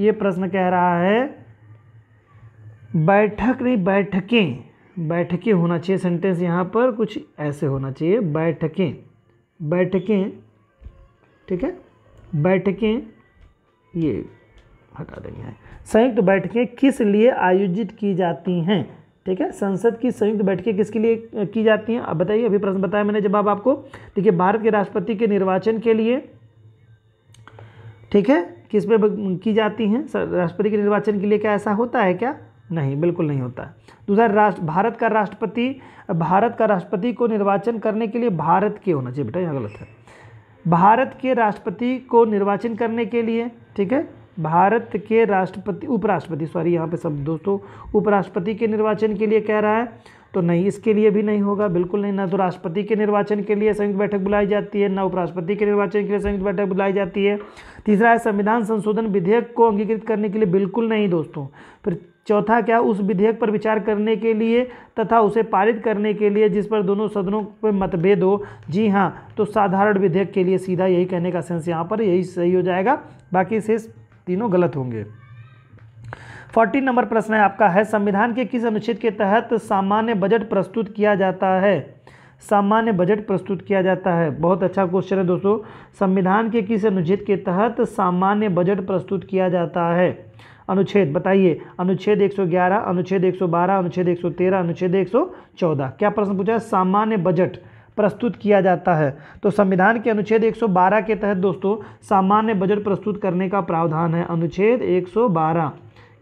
[SPEAKER 1] ये प्रश्न कह रहा है बैठक नहीं बैठकें बैठकें होना चाहिए सेंटेंस यहाँ पर कुछ ऐसे होना चाहिए बैठकें बैठकें ठीक है बैठकें ये हटा देंगे संयुक्त बैठकें किस लिए आयोजित की जाती हैं ठीक है संसद की संयुक्त बैठकें किसके लिए की जाती हैं अब बताइए अभी प्रश्न बताया मैंने जवाब आपको देखिए भारत के राष्ट्रपति के निर्वाचन के लिए ठीक है किस पे की जाती हैं राष्ट्रपति के निर्वाचन के लिए क्या ऐसा होता है क्या नहीं बिल्कुल नहीं होता दूसरा राष्ट्र भारत का राष्ट्रपति भारत का राष्ट्रपति को निर्वाचन करने के लिए भारत के होना चाहिए बेटा यहाँ गलत है भारत के राष्ट्रपति को निर्वाचन करने के लिए ठीक है भारत के राष्ट्रपति उपराष्ट्रपति सॉरी यहाँ पे सब दोस्तों उपराष्ट्रपति के निर्वाचन के लिए कह रहा है तो नहीं इसके लिए भी नहीं होगा बिल्कुल नहीं ना तो राष्ट्रपति के निर्वाचन के लिए संयुक्त बैठक बुलाई जाती है ना उपराष्ट्रपति के निर्वाचन के लिए संयुक्त बैठक बुलाई जाती है तीसरा है संविधान संशोधन विधेयक को अंगीकृत करने के लिए बिल्कुल नहीं दोस्तों फिर चौथा क्या उस विधेयक पर विचार करने के लिए तथा उसे पारित करने के लिए जिस पर दोनों सदनों पर मतभेद हो जी हाँ तो साधारण विधेयक के लिए सीधा यही कहने का सेंस यहाँ पर यही सही हो जाएगा बाकी से तीनों गलत होंगे फोर्टीन नंबर प्रश्न है आपका है संविधान के किस अनुच्छेद के तहत सामान्य बजट प्रस्तुत किया जाता है सामान्य बजट प्रस्तुत किया जाता है बहुत अच्छा क्वेश्चन है दोस्तों संविधान के किस अनुच्छेद के तहत सामान्य बजट प्रस्तुत किया जाता है अनुच्छेद बताइए अनुच्छेद 111, अनुच्छेद 112, अनुच्छेद 113, अनुच्छेद 114 क्या प्रश्न पूछा है सामान्य बजट प्रस्तुत किया जाता है तो संविधान के अनुच्छेद 112 के तहत दोस्तों सामान्य बजट प्रस्तुत करने का प्रावधान है अनुच्छेद 112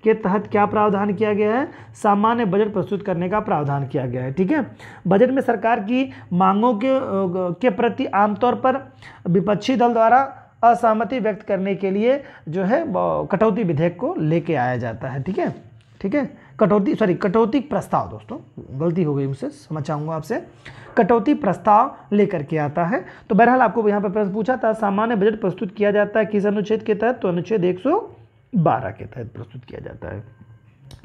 [SPEAKER 1] के तहत क्या प्रावधान किया गया है सामान्य बजट प्रस्तुत करने का प्रावधान किया गया है ठीक है बजट में सरकार की मांगों के के प्रति आमतौर पर विपक्षी दल द्वारा असहमति व्यक्त करने के लिए जो है कटौती विधेयक को लेके आया जाता है ठीक है ठीक है कटौती सॉरी कटौती प्रस्ताव दोस्तों गलती हो गई मुझसे समझ चाहूँगा आपसे कटौती प्रस्ताव लेकर के आता है तो बहरहाल आपको यहाँ पर प्रश्न पूछा था सामान्य बजट प्रस्तुत किया जाता है किस अनुच्छेद के तहत तो अनुच्छेद एक सौ बारह के तहत प्रस्तुत किया जाता है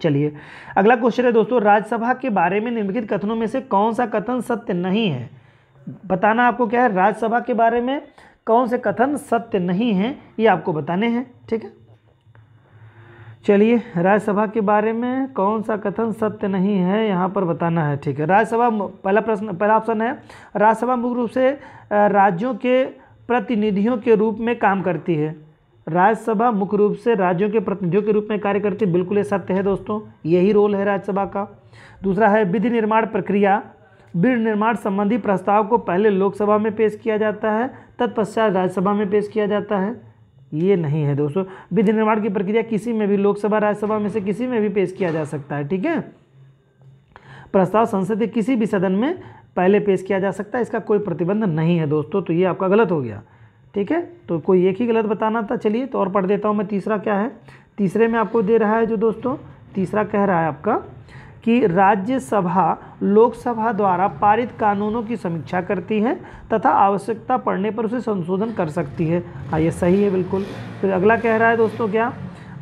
[SPEAKER 1] चलिए अगला क्वेश्चन है दोस्तों राज्यसभा के बारे में निम्नलिखित कथनों में से कौन सा कथन सत्य नहीं है बताना आपको क्या है राज्यसभा के बारे में कौन से कथन सत्य नहीं है ये आपको बताने हैं ठीक है चलिए राज्यसभा के बारे में कौन सा कथन सत्य नहीं है यहाँ पर बताना है ठीक है राज्यसभा पहला प्रश्न पहला ऑप्शन है राज्यसभा मुख्य रूप से राज्यों के प्रतिनिधियों के रूप में काम करती है राज्यसभा मुख्य रूप से राज्यों के प्रतिनिधियों के रूप में कार्य करती है बिल्कुल ये सत्य है दोस्तों यही रोल है राज्यसभा का दूसरा है विधि निर्माण प्रक्रिया विधि निर्माण संबंधी प्रस्ताव को पहले लोकसभा में पेश किया जाता है तत्पश्चात राज्यसभा में पेश किया जाता है ये नहीं है दोस्तों विधि निर्माण की प्रक्रिया किसी में भी लोकसभा राज्यसभा में से किसी में भी पेश किया जा सकता है ठीक है प्रस्ताव संसद के किसी भी सदन में पहले पेश किया जा सकता है इसका कोई प्रतिबंध नहीं है दोस्तों तो ये आपका गलत हो गया ठीक है तो कोई एक ही गलत बताना था चलिए तो और पढ़ देता हूँ मैं तीसरा क्या है तीसरे में आपको दे रहा है जो दोस्तों तीसरा कह रहा है आपका कि राज्यसभा लोकसभा द्वारा पारित कानूनों की समीक्षा करती है तथा आवश्यकता पड़ने पर उसे संशोधन कर सकती है हाँ ये सही है बिल्कुल फिर अगला कह रहा है दोस्तों क्या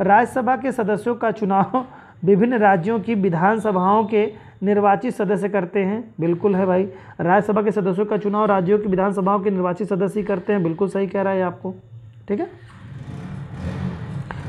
[SPEAKER 1] राज्यसभा के सदस्यों का चुनाव विभिन्न राज्यों की विधानसभाओं के निर्वाचित सदस्य करते हैं बिल्कुल है भाई राज्यसभा के सदस्यों का चुनाव राज्यों की विधानसभाओं के निर्वाचित सदस्य ही करते हैं बिल्कुल सही कह रहा है आपको ठीक है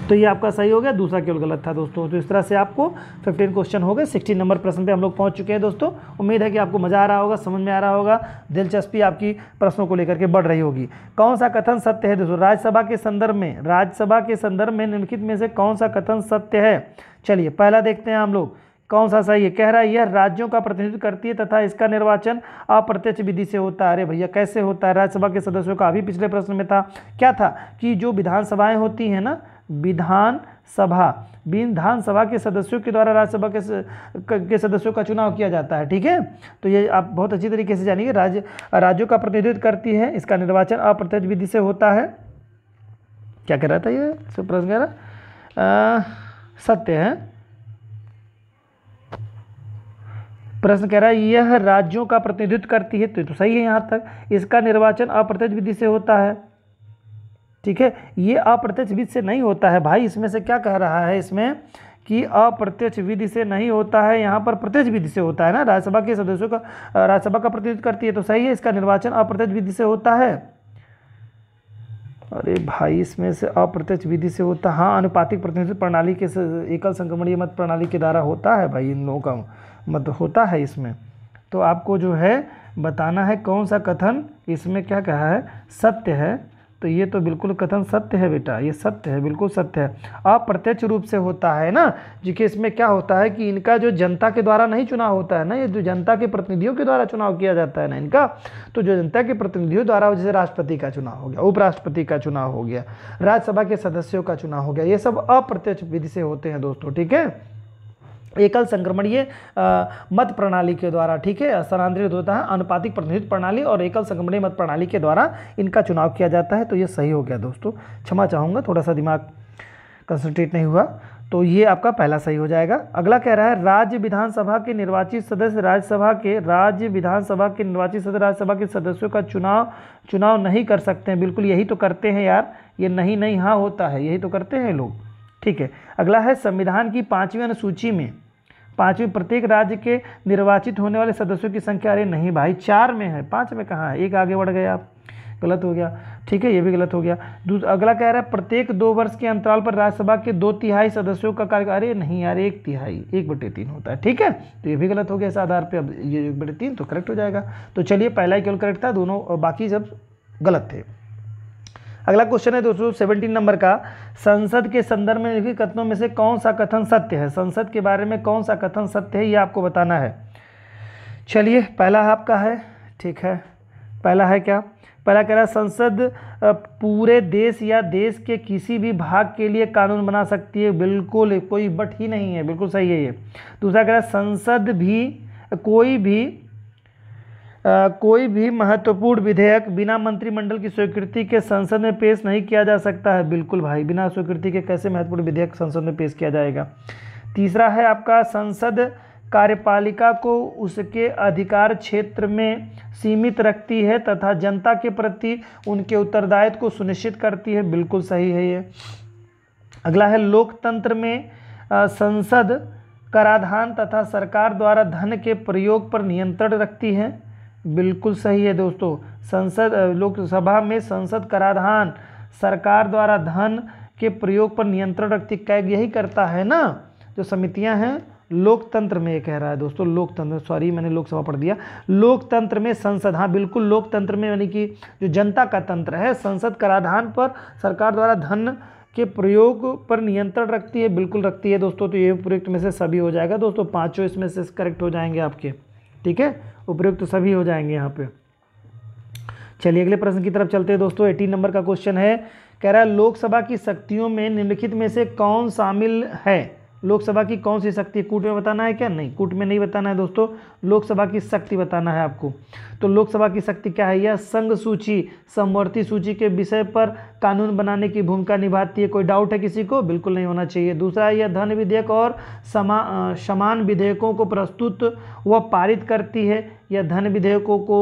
[SPEAKER 1] तो ये आपका सही हो गया दूसरा केवल गलत था दोस्तों तो इस तरह से आपको 15 क्वेश्चन हो गए 16 नंबर प्रश्न पे हम लोग पहुंच चुके हैं दोस्तों उम्मीद है कि आपको मज़ा आ रहा होगा समझ में आ रहा होगा दिलचस्पी आपकी प्रश्नों को लेकर के बढ़ रही होगी कौन सा कथन सत्य है दोस्तों राज्यसभा के संदर्भ में राज्यसभा के संदर्भ में निम्नलिखित में से कौन सा कथन सत्य है चलिए पहला देखते हैं हम लोग कौन सा सही है कह रहा है यह राज्यों का प्रतिनिधित्व करती है तथा इसका निर्वाचन अप्रत्यक्ष विधि से होता है अरे भैया कैसे होता है राज्यसभा के सदस्यों का अभी पिछले प्रश्न में था क्या था कि जो विधानसभाएं होती हैं ना विधानसभा विधानसभा के सदस्यों के द्वारा राज्यसभा के के सदस्यों का चुनाव किया जाता है ठीक है तो ये आप बहुत अच्छी तरीके से जानिए राज्य राज्यों का प्रतिनिधित्व करती है इसका निर्वाचन अप्रत्यक्ष विधि से होता है क्या कह रहा था ये प्रश्न कह रहा सत्य है प्रश्न कह रहा है यह राज्यों का प्रतिनिधित्व करती है तो, तो सही है यहाँ तक इसका निर्वाचन अप्रत्यक्ष विधि से होता है ठीक है ये अप्रत्यक्ष विधि से नहीं होता है भाई इसमें से क्या कह रहा है इसमें कि अप्रत्यक्ष विधि से नहीं होता है यहाँ पर प्रत्यक्ष विधि से होता है ना राज्यसभा के सदस्यों का राज्यसभा का प्रतिनिधित्व करती है तो सही है इसका निर्वाचन अप्रत्यक्ष विधि से होता है अरे भाई इसमें से अप्रत्यक्ष विधि से होता हाँ अनुपातिक प्रतिनिधित्व प्रणाली के एकल संक्रमणीय मत प्रणाली के द्वारा होता है भाई इन लोगों का मत होता है इसमें तो आपको जो है बताना है कौन सा कथन इसमें क्या कहा है सत्य है तो ये तो बिल्कुल कथन सत्य है बेटा ये सत्य है बिल्कुल सत्य है अप्रत्यक्ष रूप से होता है ना जिसके कि इसमें क्या होता है कि इनका जो जनता के द्वारा नहीं चुनाव होता है ना ये जो जनता के प्रतिनिधियों के द्वारा चुनाव किया जाता है ना इनका तो जो जनता के प्रतिनिधियों द्वारा जैसे राष्ट्रपति का चुनाव हो गया उपराष्ट्रपति का चुनाव हो गया राज्यसभा के सदस्यों का चुनाव हो गया ये सब अप्रत्यक्ष विधि से होते हैं दोस्तों ठीक है एकल संक्रमणीय मत प्रणाली के द्वारा ठीक है स्थानांतरित होता है अनुपातिक प्रतिनिधित्व प्रणाली और एकल संक्रमणीय मत प्रणाली के द्वारा इनका चुनाव किया जाता है तो ये सही हो गया दोस्तों क्षमा चाहूँगा थोड़ा सा दिमाग कंसनट्रेट नहीं हुआ तो ये आपका पहला सही हो जाएगा अगला कह रहा है राज्य विधानसभा के निर्वाचित सदस्य राज्यसभा के राज्य विधानसभा के निर्वाचित सदस्य राज्यसभा के सदस्यों का चुनाव चुनाव नहीं कर सकते हैं बिल्कुल यही तो करते हैं यार ये नहीं नहीं हाँ होता है यही तो करते हैं लोग ठीक है अगला है संविधान की पाँचवीं अनुसूची में पांचवी प्रत्येक राज्य के निर्वाचित होने वाले सदस्यों की संख्या अरे नहीं भाई चार में है पाँच में कहाँ है एक आगे बढ़ गए आप गलत हो गया ठीक है ये भी गलत हो गया अगला कह रहा है प्रत्येक दो वर्ष के अंतराल पर राज्यसभा के दो तिहाई सदस्यों का कार्य अरे नहीं यार एक तिहाई एक बटे तीन होता है ठीक है तो ये भी गलत हो गया इस आधार पर अब ये एक बटे तीन तो करेक्ट हो जाएगा तो चलिए पहला ही क्यों करेक्ट था दोनों बाकी जब गलत थे अगला क्वेश्चन है दोस्तों सेवनटीन नंबर का संसद के संदर्भ में लिखित कथनों में से कौन सा कथन सत्य है संसद के बारे में कौन सा कथन सत्य है ये आपको बताना है चलिए पहला आपका है ठीक है पहला है क्या पहला कह रहा है संसद पूरे देश या देश के किसी भी भाग के लिए कानून बना सकती है बिल्कुल कोई बट ही नहीं है बिल्कुल सही है ये दूसरा कह रहा है संसद भी कोई भी कोई भी महत्वपूर्ण विधेयक बिना मंत्रिमंडल की स्वीकृति के संसद में पेश नहीं किया जा सकता है बिल्कुल भाई बिना स्वीकृति के कैसे महत्वपूर्ण विधेयक संसद में पेश किया जाएगा तीसरा है आपका संसद कार्यपालिका को उसके अधिकार क्षेत्र में सीमित रखती है तथा जनता के प्रति उनके उत्तरदायित्व को सुनिश्चित करती है बिल्कुल सही है ये अगला है लोकतंत्र में संसद कराधान तथा सरकार द्वारा धन के प्रयोग पर नियंत्रण रखती है बिल्कुल सही है दोस्तों संसद लोकसभा में संसद कराधान सरकार द्वारा धन के प्रयोग पर नियंत्रण रखती कैग यही करता है ना जो समितियां हैं लोकतंत्र में कह रहा है दोस्तों लोकतंत्र सॉरी मैंने लोकसभा पढ़ दिया लोकतंत्र में संसद हाँ बिल्कुल लोकतंत्र में यानी कि जो जनता का तंत्र है संसद कराधान पर सरकार द्वारा धन के प्रयोग पर नियंत्रण रखती है बिल्कुल रखती है दोस्तों तो ये प्रोजेक्ट में से सभी हो जाएगा दोस्तों पाँचों इसमें से करेक्ट हो जाएंगे आपके ठीक है उपयुक्त सभी हो जाएंगे यहाँ पे चलिए अगले प्रश्न की तरफ चलते हैं दोस्तों एटीन नंबर का क्वेश्चन है कह रहा है लोकसभा की शक्तियों में निम्नलिखित में से कौन शामिल है लोकसभा की कौन सी शक्ति कूट में बताना है क्या नहीं कूट में नहीं बताना है दोस्तों लोकसभा की शक्ति बताना है आपको तो लोकसभा की शक्ति क्या है यह संघ सूची समवर्ती सूची के विषय पर कानून बनाने की भूमिका निभाती है कोई डाउट है किसी को बिल्कुल नहीं होना चाहिए दूसरा यह धन विधेयक और समा समान विधेयकों को प्रस्तुत व पारित करती है यह धन विधेयकों को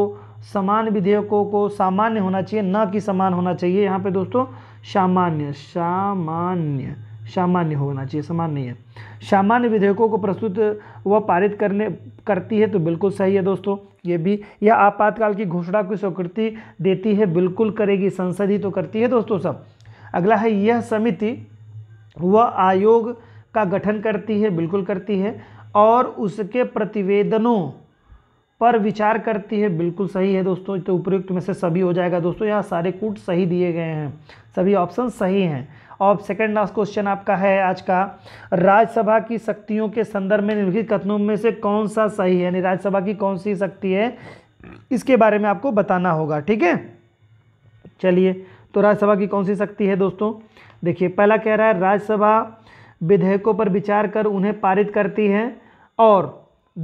[SPEAKER 1] समान विधेयकों को सामान्य होना चाहिए न कि समान होना चाहिए यहाँ पर दोस्तों सामान्य सामान्य सामान्य होना चाहिए समान नहीं है सामान्य विधेयकों को प्रस्तुत व पारित करने करती है तो बिल्कुल सही है दोस्तों ये भी यह आपातकाल की घोषणा को स्वीकृति देती है बिल्कुल करेगी संसद ही तो करती है दोस्तों सब अगला है यह समिति व आयोग का गठन करती है बिल्कुल करती है और उसके प्रतिवेदनों पर विचार करती है बिल्कुल सही है दोस्तों तो उपयुक्त में से सभी हो जाएगा दोस्तों यहाँ सारे कूट सही दिए गए हैं सभी ऑप्शन सही हैं और सेकंड लास्ट क्वेश्चन आपका है आज का राज्यसभा की शक्तियों के संदर्भ में निम्नलिखित कथनों में से कौन सा सही है यानी राज्यसभा की कौन सी शक्ति है इसके बारे में आपको बताना होगा ठीक है चलिए तो राज्यसभा की कौन सी शक्ति है दोस्तों देखिए पहला कह रहा है राज्यसभा विधेयकों पर विचार कर उन्हें पारित करती है और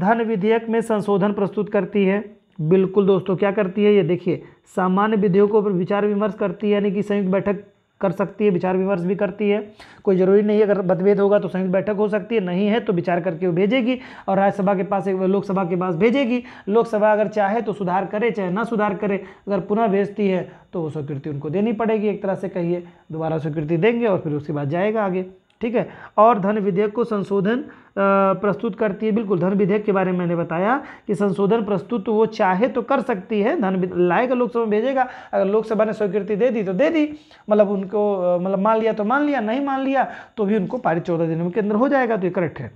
[SPEAKER 1] धन विधेयक में संशोधन प्रस्तुत करती है बिल्कुल दोस्तों क्या करती है ये देखिए सामान्य विधेयकों पर विचार विमर्श करती है यानी कि संयुक्त बैठक कर सकती है विचार विमर्श भी करती है कोई ज़रूरी नहीं है अगर मतभेद होगा तो संयुक्त बैठक हो सकती है नहीं है तो विचार करके वो भेजेगी और राज्यसभा के पास एक लोकसभा के पास भेजेगी लोकसभा अगर चाहे तो सुधार करे चाहे ना सुधार करे अगर पुनः भेजती है तो वो स्वीकृति उनको देनी पड़ेगी एक तरह से कहिए दोबारा स्वीकृति देंगे और फिर उसके बाद जाएगा आगे ठीक है और धन विधेयक को संशोधन प्रस्तुत करती है बिल्कुल धन विधेयक के बारे में मैंने बताया कि संशोधन प्रस्तुत वो चाहे तो कर सकती है धन लाएगा लोकसभा में भेजेगा अगर लोकसभा ने स्वीकृति दे दी तो दे दी मतलब उनको मतलब मान लिया तो मान लिया नहीं मान लिया तो भी उनको पारित चौदह दिनों के अंदर हो जाएगा तो ये करेक्ट है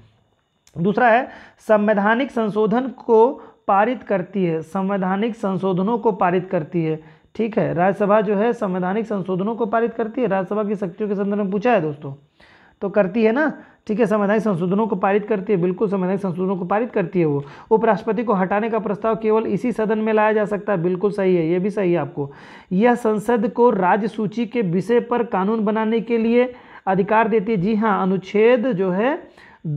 [SPEAKER 1] दूसरा है संवैधानिक संशोधन को पारित करती है संवैधानिक संशोधनों को पारित करती है ठीक है राज्यसभा जो है संवैधानिक संशोधनों को पारित करती है राज्यसभा की शक्तियों के संदर्भ में पूछा है दोस्तों तो करती है ना ठीक है संवैधानिक संशोधनों को पारित करती है बिल्कुल संवैधानिक संशोधनों को पारित करती है वो उपराष्ट्रपति को हटाने का प्रस्ताव केवल इसी सदन में लाया जा सकता है बिल्कुल सही है ये भी सही है आपको यह संसद को राज्य सूची के विषय पर कानून बनाने के लिए अधिकार देती है जी हाँ अनुच्छेद जो है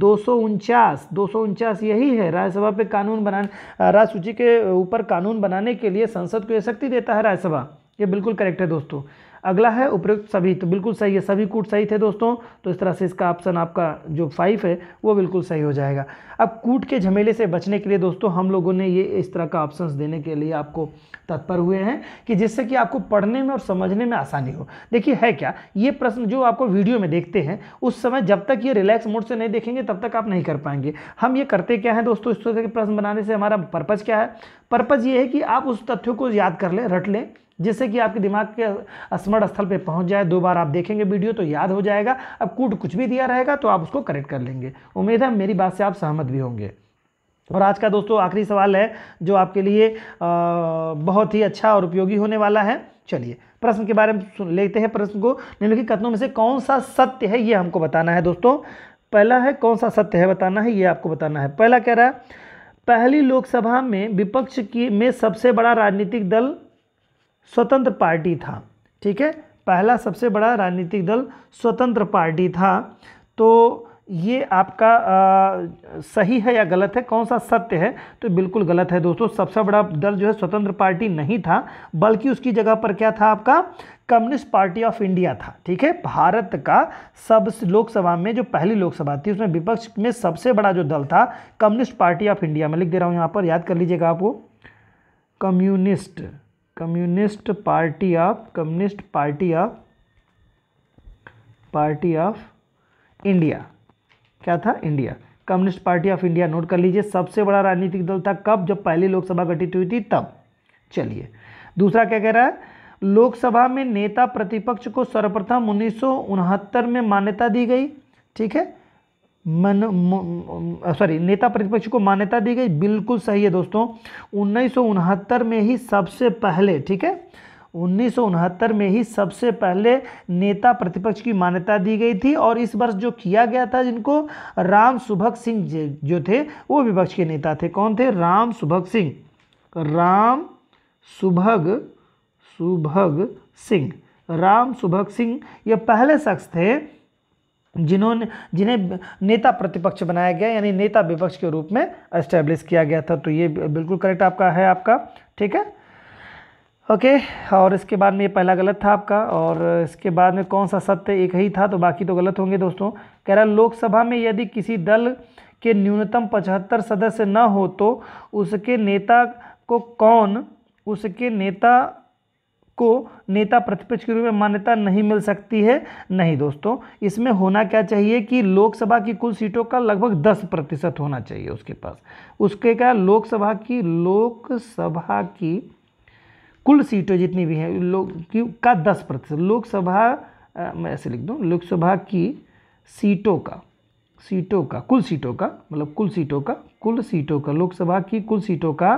[SPEAKER 1] दो सौ उनचास दो सौ उनचास यही है राज्यसभा पे कानून बनाने राज्य सूची के ऊपर कानून बनाने के लिए संसद को यह शक्ति देता है राज्यसभा ये बिल्कुल करेक्ट है दोस्तों अगला है उपयुक्त सभी तो बिल्कुल सही है सभी कूट सही थे दोस्तों तो इस तरह से इसका ऑप्शन आपका जो फाइव है वो बिल्कुल सही हो जाएगा अब कूट के झमेले से बचने के लिए दोस्तों हम लोगों ने ये इस तरह का ऑप्शन देने के लिए आपको तत्पर हुए हैं कि जिससे कि आपको पढ़ने में और समझने में आसानी हो देखिए है क्या ये प्रश्न जो आपको वीडियो में देखते हैं उस समय जब तक ये रिलैक्स मोड से नहीं देखेंगे तब तक आप नहीं कर पाएंगे हम ये करते क्या है दोस्तों इस तरह के प्रश्न बनाने से हमारा पर्पज़ क्या है पर्पज़ ये है कि आप उस तथ्यों को याद कर लें रट लें जिससे कि आपके दिमाग के स्मरण स्थल पे पहुंच जाए दो बार आप देखेंगे वीडियो तो याद हो जाएगा अब कूट कुछ भी दिया रहेगा तो आप उसको करेक्ट कर लेंगे उम्मीद है मेरी बात से आप सहमत भी होंगे और आज का दोस्तों आखिरी सवाल है जो आपके लिए बहुत ही अच्छा और उपयोगी होने वाला है चलिए प्रश्न के बारे में सुन लेते हैं प्रश्न को निम्नलिखित कथनों में से कौन सा सत्य है ये हमको बताना है दोस्तों पहला है कौन सा सत्य है बताना है ये आपको बताना है पहला कह रहा है पहली लोकसभा में विपक्ष की में सबसे बड़ा राजनीतिक दल स्वतंत्र पार्टी था ठीक है पहला सबसे बड़ा राजनीतिक दल स्वतंत्र पार्टी था तो ये आपका आ, सही है या गलत है कौन सा सत्य है तो बिल्कुल गलत है दोस्तों सबसे बड़ा दल जो है स्वतंत्र पार्टी नहीं था बल्कि उसकी जगह पर क्या था आपका कम्युनिस्ट पार्टी ऑफ इंडिया था ठीक है भारत का सब लोकसभा में जो पहली लोकसभा थी उसमें विपक्ष में सबसे बड़ा जो दल था कम्युनिस्ट पार्टी ऑफ इंडिया मैं लिख दे रहा हूँ यहाँ पर याद कर लीजिएगा आपको communist communist party of communist party of party of India क्या था India communist party of India note कर लीजिए सबसे बड़ा राजनीतिक दल था कब जब पहली लोकसभा गठित हुई थी तब चलिए दूसरा क्या कह रहा है लोकसभा में नेता प्रतिपक्ष को सर्वप्रथम उन्नीस में मान्यता दी गई ठीक है मन सॉरी नेता प्रतिपक्ष को मान्यता दी गई बिल्कुल सही है दोस्तों उन्नीस में ही सबसे पहले ठीक है उन्नीस में ही सबसे पहले नेता प्रतिपक्ष की मान्यता दी गई थी और इस वर्ष जो किया गया था जिनको राम सुभग सिंह जो थे वो विपक्ष के नेता थे कौन थे राम सुभग सिंह राम सुभग सुभग सिंह राम सुभग सिंह ये पहले शख्स थे जिन्होंने जिन्हें नेता प्रतिपक्ष बनाया गया यानी नेता विपक्ष के रूप में एस्टेब्लिश किया गया था तो ये बिल्कुल करेक्ट आपका है आपका ठीक है ओके और इसके बाद में ये पहला गलत था आपका और इसके बाद में कौन सा सत्य एक ही था तो बाकी तो गलत होंगे दोस्तों कह रहा लोकसभा में यदि किसी दल के न्यूनतम पचहत्तर सदस्य न हो तो उसके नेता को कौन उसके नेता को नेता प्रतिपक्ष के रूप में मान्यता नहीं मिल सकती है नहीं दोस्तों इसमें होना क्या चाहिए कि लोकसभा की कुल सीटों का लगभग दस प्रतिशत होना चाहिए उसके पास उसके क्या लोकसभा की लोकसभा की कुल सीटें जितनी भी हैं की का दस प्रतिशत लोकसभा मैं ऐसे लिख दूँ लोकसभा की सीटों का सीटों का कुल सीटों का मतलब कुल सीटों का कुल सीटों का लोकसभा की कुल सीटों का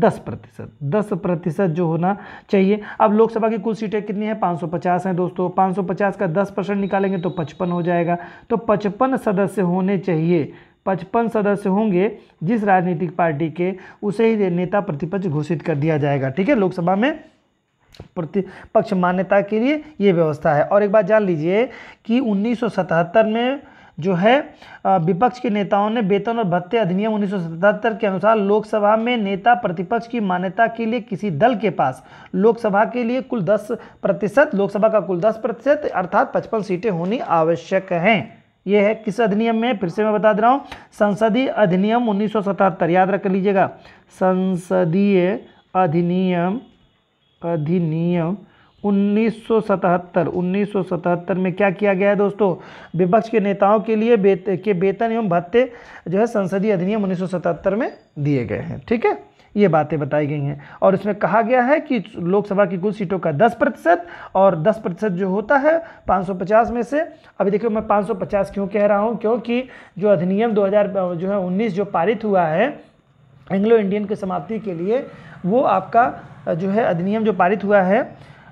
[SPEAKER 1] दस प्रतिशत दस प्रतिशत जो होना चाहिए अब लोकसभा की कुल सीटें कितनी हैं पचास हैं दोस्तों पाँच सौ पचास का दस परसेंट निकालेंगे तो पचपन हो जाएगा तो पचपन सदस्य होने चाहिए पचपन सदस्य होंगे जिस राजनीतिक पार्टी के उसे ही नेता प्रतिपक्ष घोषित कर दिया जाएगा ठीक है लोकसभा में प्रतिपक्ष मान्यता के लिए ये व्यवस्था है और एक बात जान लीजिए कि उन्नीस में जो है विपक्ष के नेताओं ने वेतन और भत्ते अधिनियम उन्नीस के अनुसार लोकसभा में नेता प्रतिपक्ष की मान्यता के लिए किसी दल के पास लोकसभा के लिए कुल 10 प्रतिशत लोकसभा का कुल 10 प्रतिशत अर्थात 55 सीटें होनी आवश्यक हैं ये है किस अधिनियम में फिर से मैं बता दे रहा हूँ संसदीय अधिनियम उन्नीस याद रख लीजिएगा संसदीय अधिनियम अधिनियम 1977 1977 में क्या किया गया है दोस्तों विपक्ष के नेताओं के लिए बेत, के वेतन एवं भत्ते जो है संसदीय अधिनियम 1977 में दिए गए हैं ठीक है ये बातें बताई गई हैं और इसमें कहा गया है कि लोकसभा की कुल सीटों का 10 प्रतिशत और 10 प्रतिशत जो होता है 550 में से अभी देखिए मैं 550 क्यों कह रहा हूँ क्योंकि जो अधिनियम दो जो है उन्नीस जो पारित हुआ है एंग्लो इंडियन की समाप्ति के लिए वो आपका जो है अधिनियम जो पारित हुआ है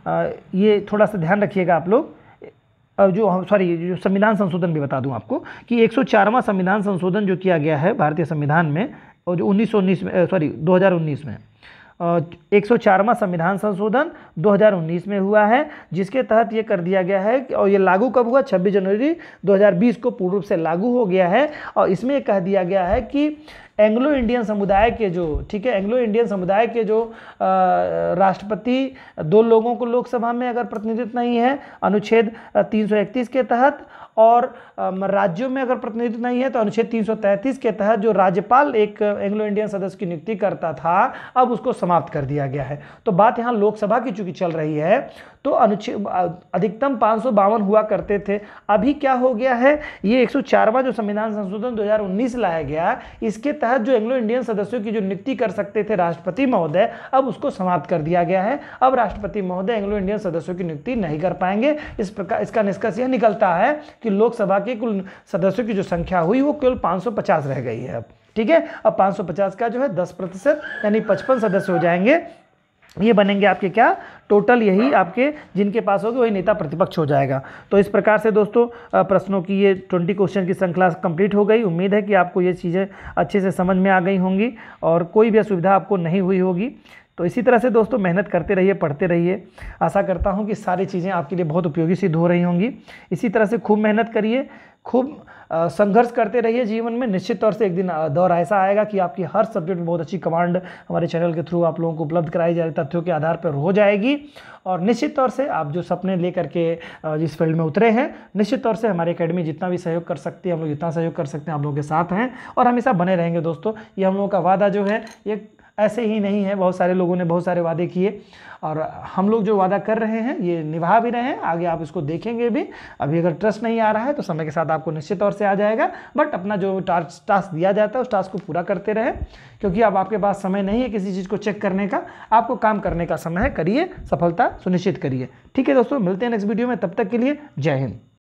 [SPEAKER 1] ये थोड़ा सा ध्यान रखिएगा आप लोग जो हम सॉरी जो संविधान संशोधन भी बता दूं आपको कि एक संविधान संशोधन जो किया गया है भारतीय संविधान में और जो 1919 में सॉरी 2019 में एक सौ संविधान संशोधन 2019 में हुआ है जिसके तहत ये कर दिया गया है और ये लागू कब हुआ 26 जनवरी 2020 को पूर्ण रूप से लागू हो गया है और इसमें कह दिया गया है कि एंग्लो इंडियन समुदाय के जो ठीक है एंग्लो इंडियन समुदाय के जो राष्ट्रपति दो लोगों को लोकसभा में अगर प्रतिनिधित्व नहीं है अनुच्छेद 331 के तहत और राज्यों में अगर प्रतिनिधित्व नहीं है तो अनुच्छेद 333 के तहत जो राज्यपाल एक एंग्लो इंडियन सदस्य की नियुक्ति करता था अब उसको समाप्त कर दिया गया है तो बात यहाँ लोकसभा की चूंकि चल रही है तो अनुच्छेद अधिकतम पाँच हुआ करते थे अभी क्या हो गया है ये एक जो संविधान संशोधन 2019 लाया गया इसके तहत जो एंग्लो इंडियन सदस्यों की जो नियुक्ति कर सकते थे राष्ट्रपति महोदय अब उसको समाप्त कर दिया गया है अब राष्ट्रपति महोदय एंग्लो इंडियन सदस्यों की नियुक्ति नहीं कर पाएंगे इस प्रकार इसका निष्कर्ष यह निकलता है कि लोकसभा के कुल सदस्यों की जो संख्या हुई वो केवल 550 रह गई है अब ठीक है अब 550 का जो है 10 प्रतिशत यानी 55 सदस्य हो जाएंगे ये बनेंगे आपके क्या टोटल यही हाँ। आपके जिनके पास होगी वही नेता प्रतिपक्ष हो जाएगा तो इस प्रकार से दोस्तों प्रश्नों की ये ट्वेंटी क्वेश्चन की श्रृंखला कंप्लीट हो गई उम्मीद है कि आपको ये चीज़ें अच्छे से समझ में आ गई होंगी और कोई भी असुविधा आपको नहीं हुई होगी तो इसी तरह से दोस्तों मेहनत करते रहिए पढ़ते रहिए आशा करता हूँ कि सारी चीज़ें आपके लिए बहुत उपयोगी सिद्ध हो रही होंगी इसी तरह से खूब मेहनत करिए खूब संघर्ष करते रहिए जीवन में निश्चित तौर से एक दिन दौर ऐसा आएगा कि आपकी हर सब्जेक्ट में बहुत अच्छी कमांड हमारे चैनल के थ्रू आप लोगों को उपलब्ध कराई जा रही तथ्यों के आधार पर हो जाएगी और निश्चित तौर से आप जो सपने लेकर के जिस फील्ड में उतरे हैं निश्चित तौर से हमारी अकेडमी जितना भी सहयोग कर सकती है हम लोग जितना सहयोग कर सकते हैं आप लोगों के साथ हैं और हमेशा बने रहेंगे दोस्तों ये हम लोगों का वादा जो है ये ऐसे ही नहीं है बहुत सारे लोगों ने बहुत सारे वादे किए और हम लोग जो वादा कर रहे हैं ये निभा भी रहे हैं आगे आप इसको देखेंगे भी अभी अगर ट्रस्ट नहीं आ रहा है तो समय के साथ आपको निश्चित तौर से आ जाएगा बट अपना जो टास्क दिया जाता है उस टास्क को पूरा करते रहें क्योंकि अब आपके पास समय नहीं है किसी चीज़ को चेक करने का आपको काम करने का समय है करिए सफलता सुनिश्चित करिए ठीक है दोस्तों मिलते हैं नेक्स्ट वीडियो में तब तक के लिए जय हिंद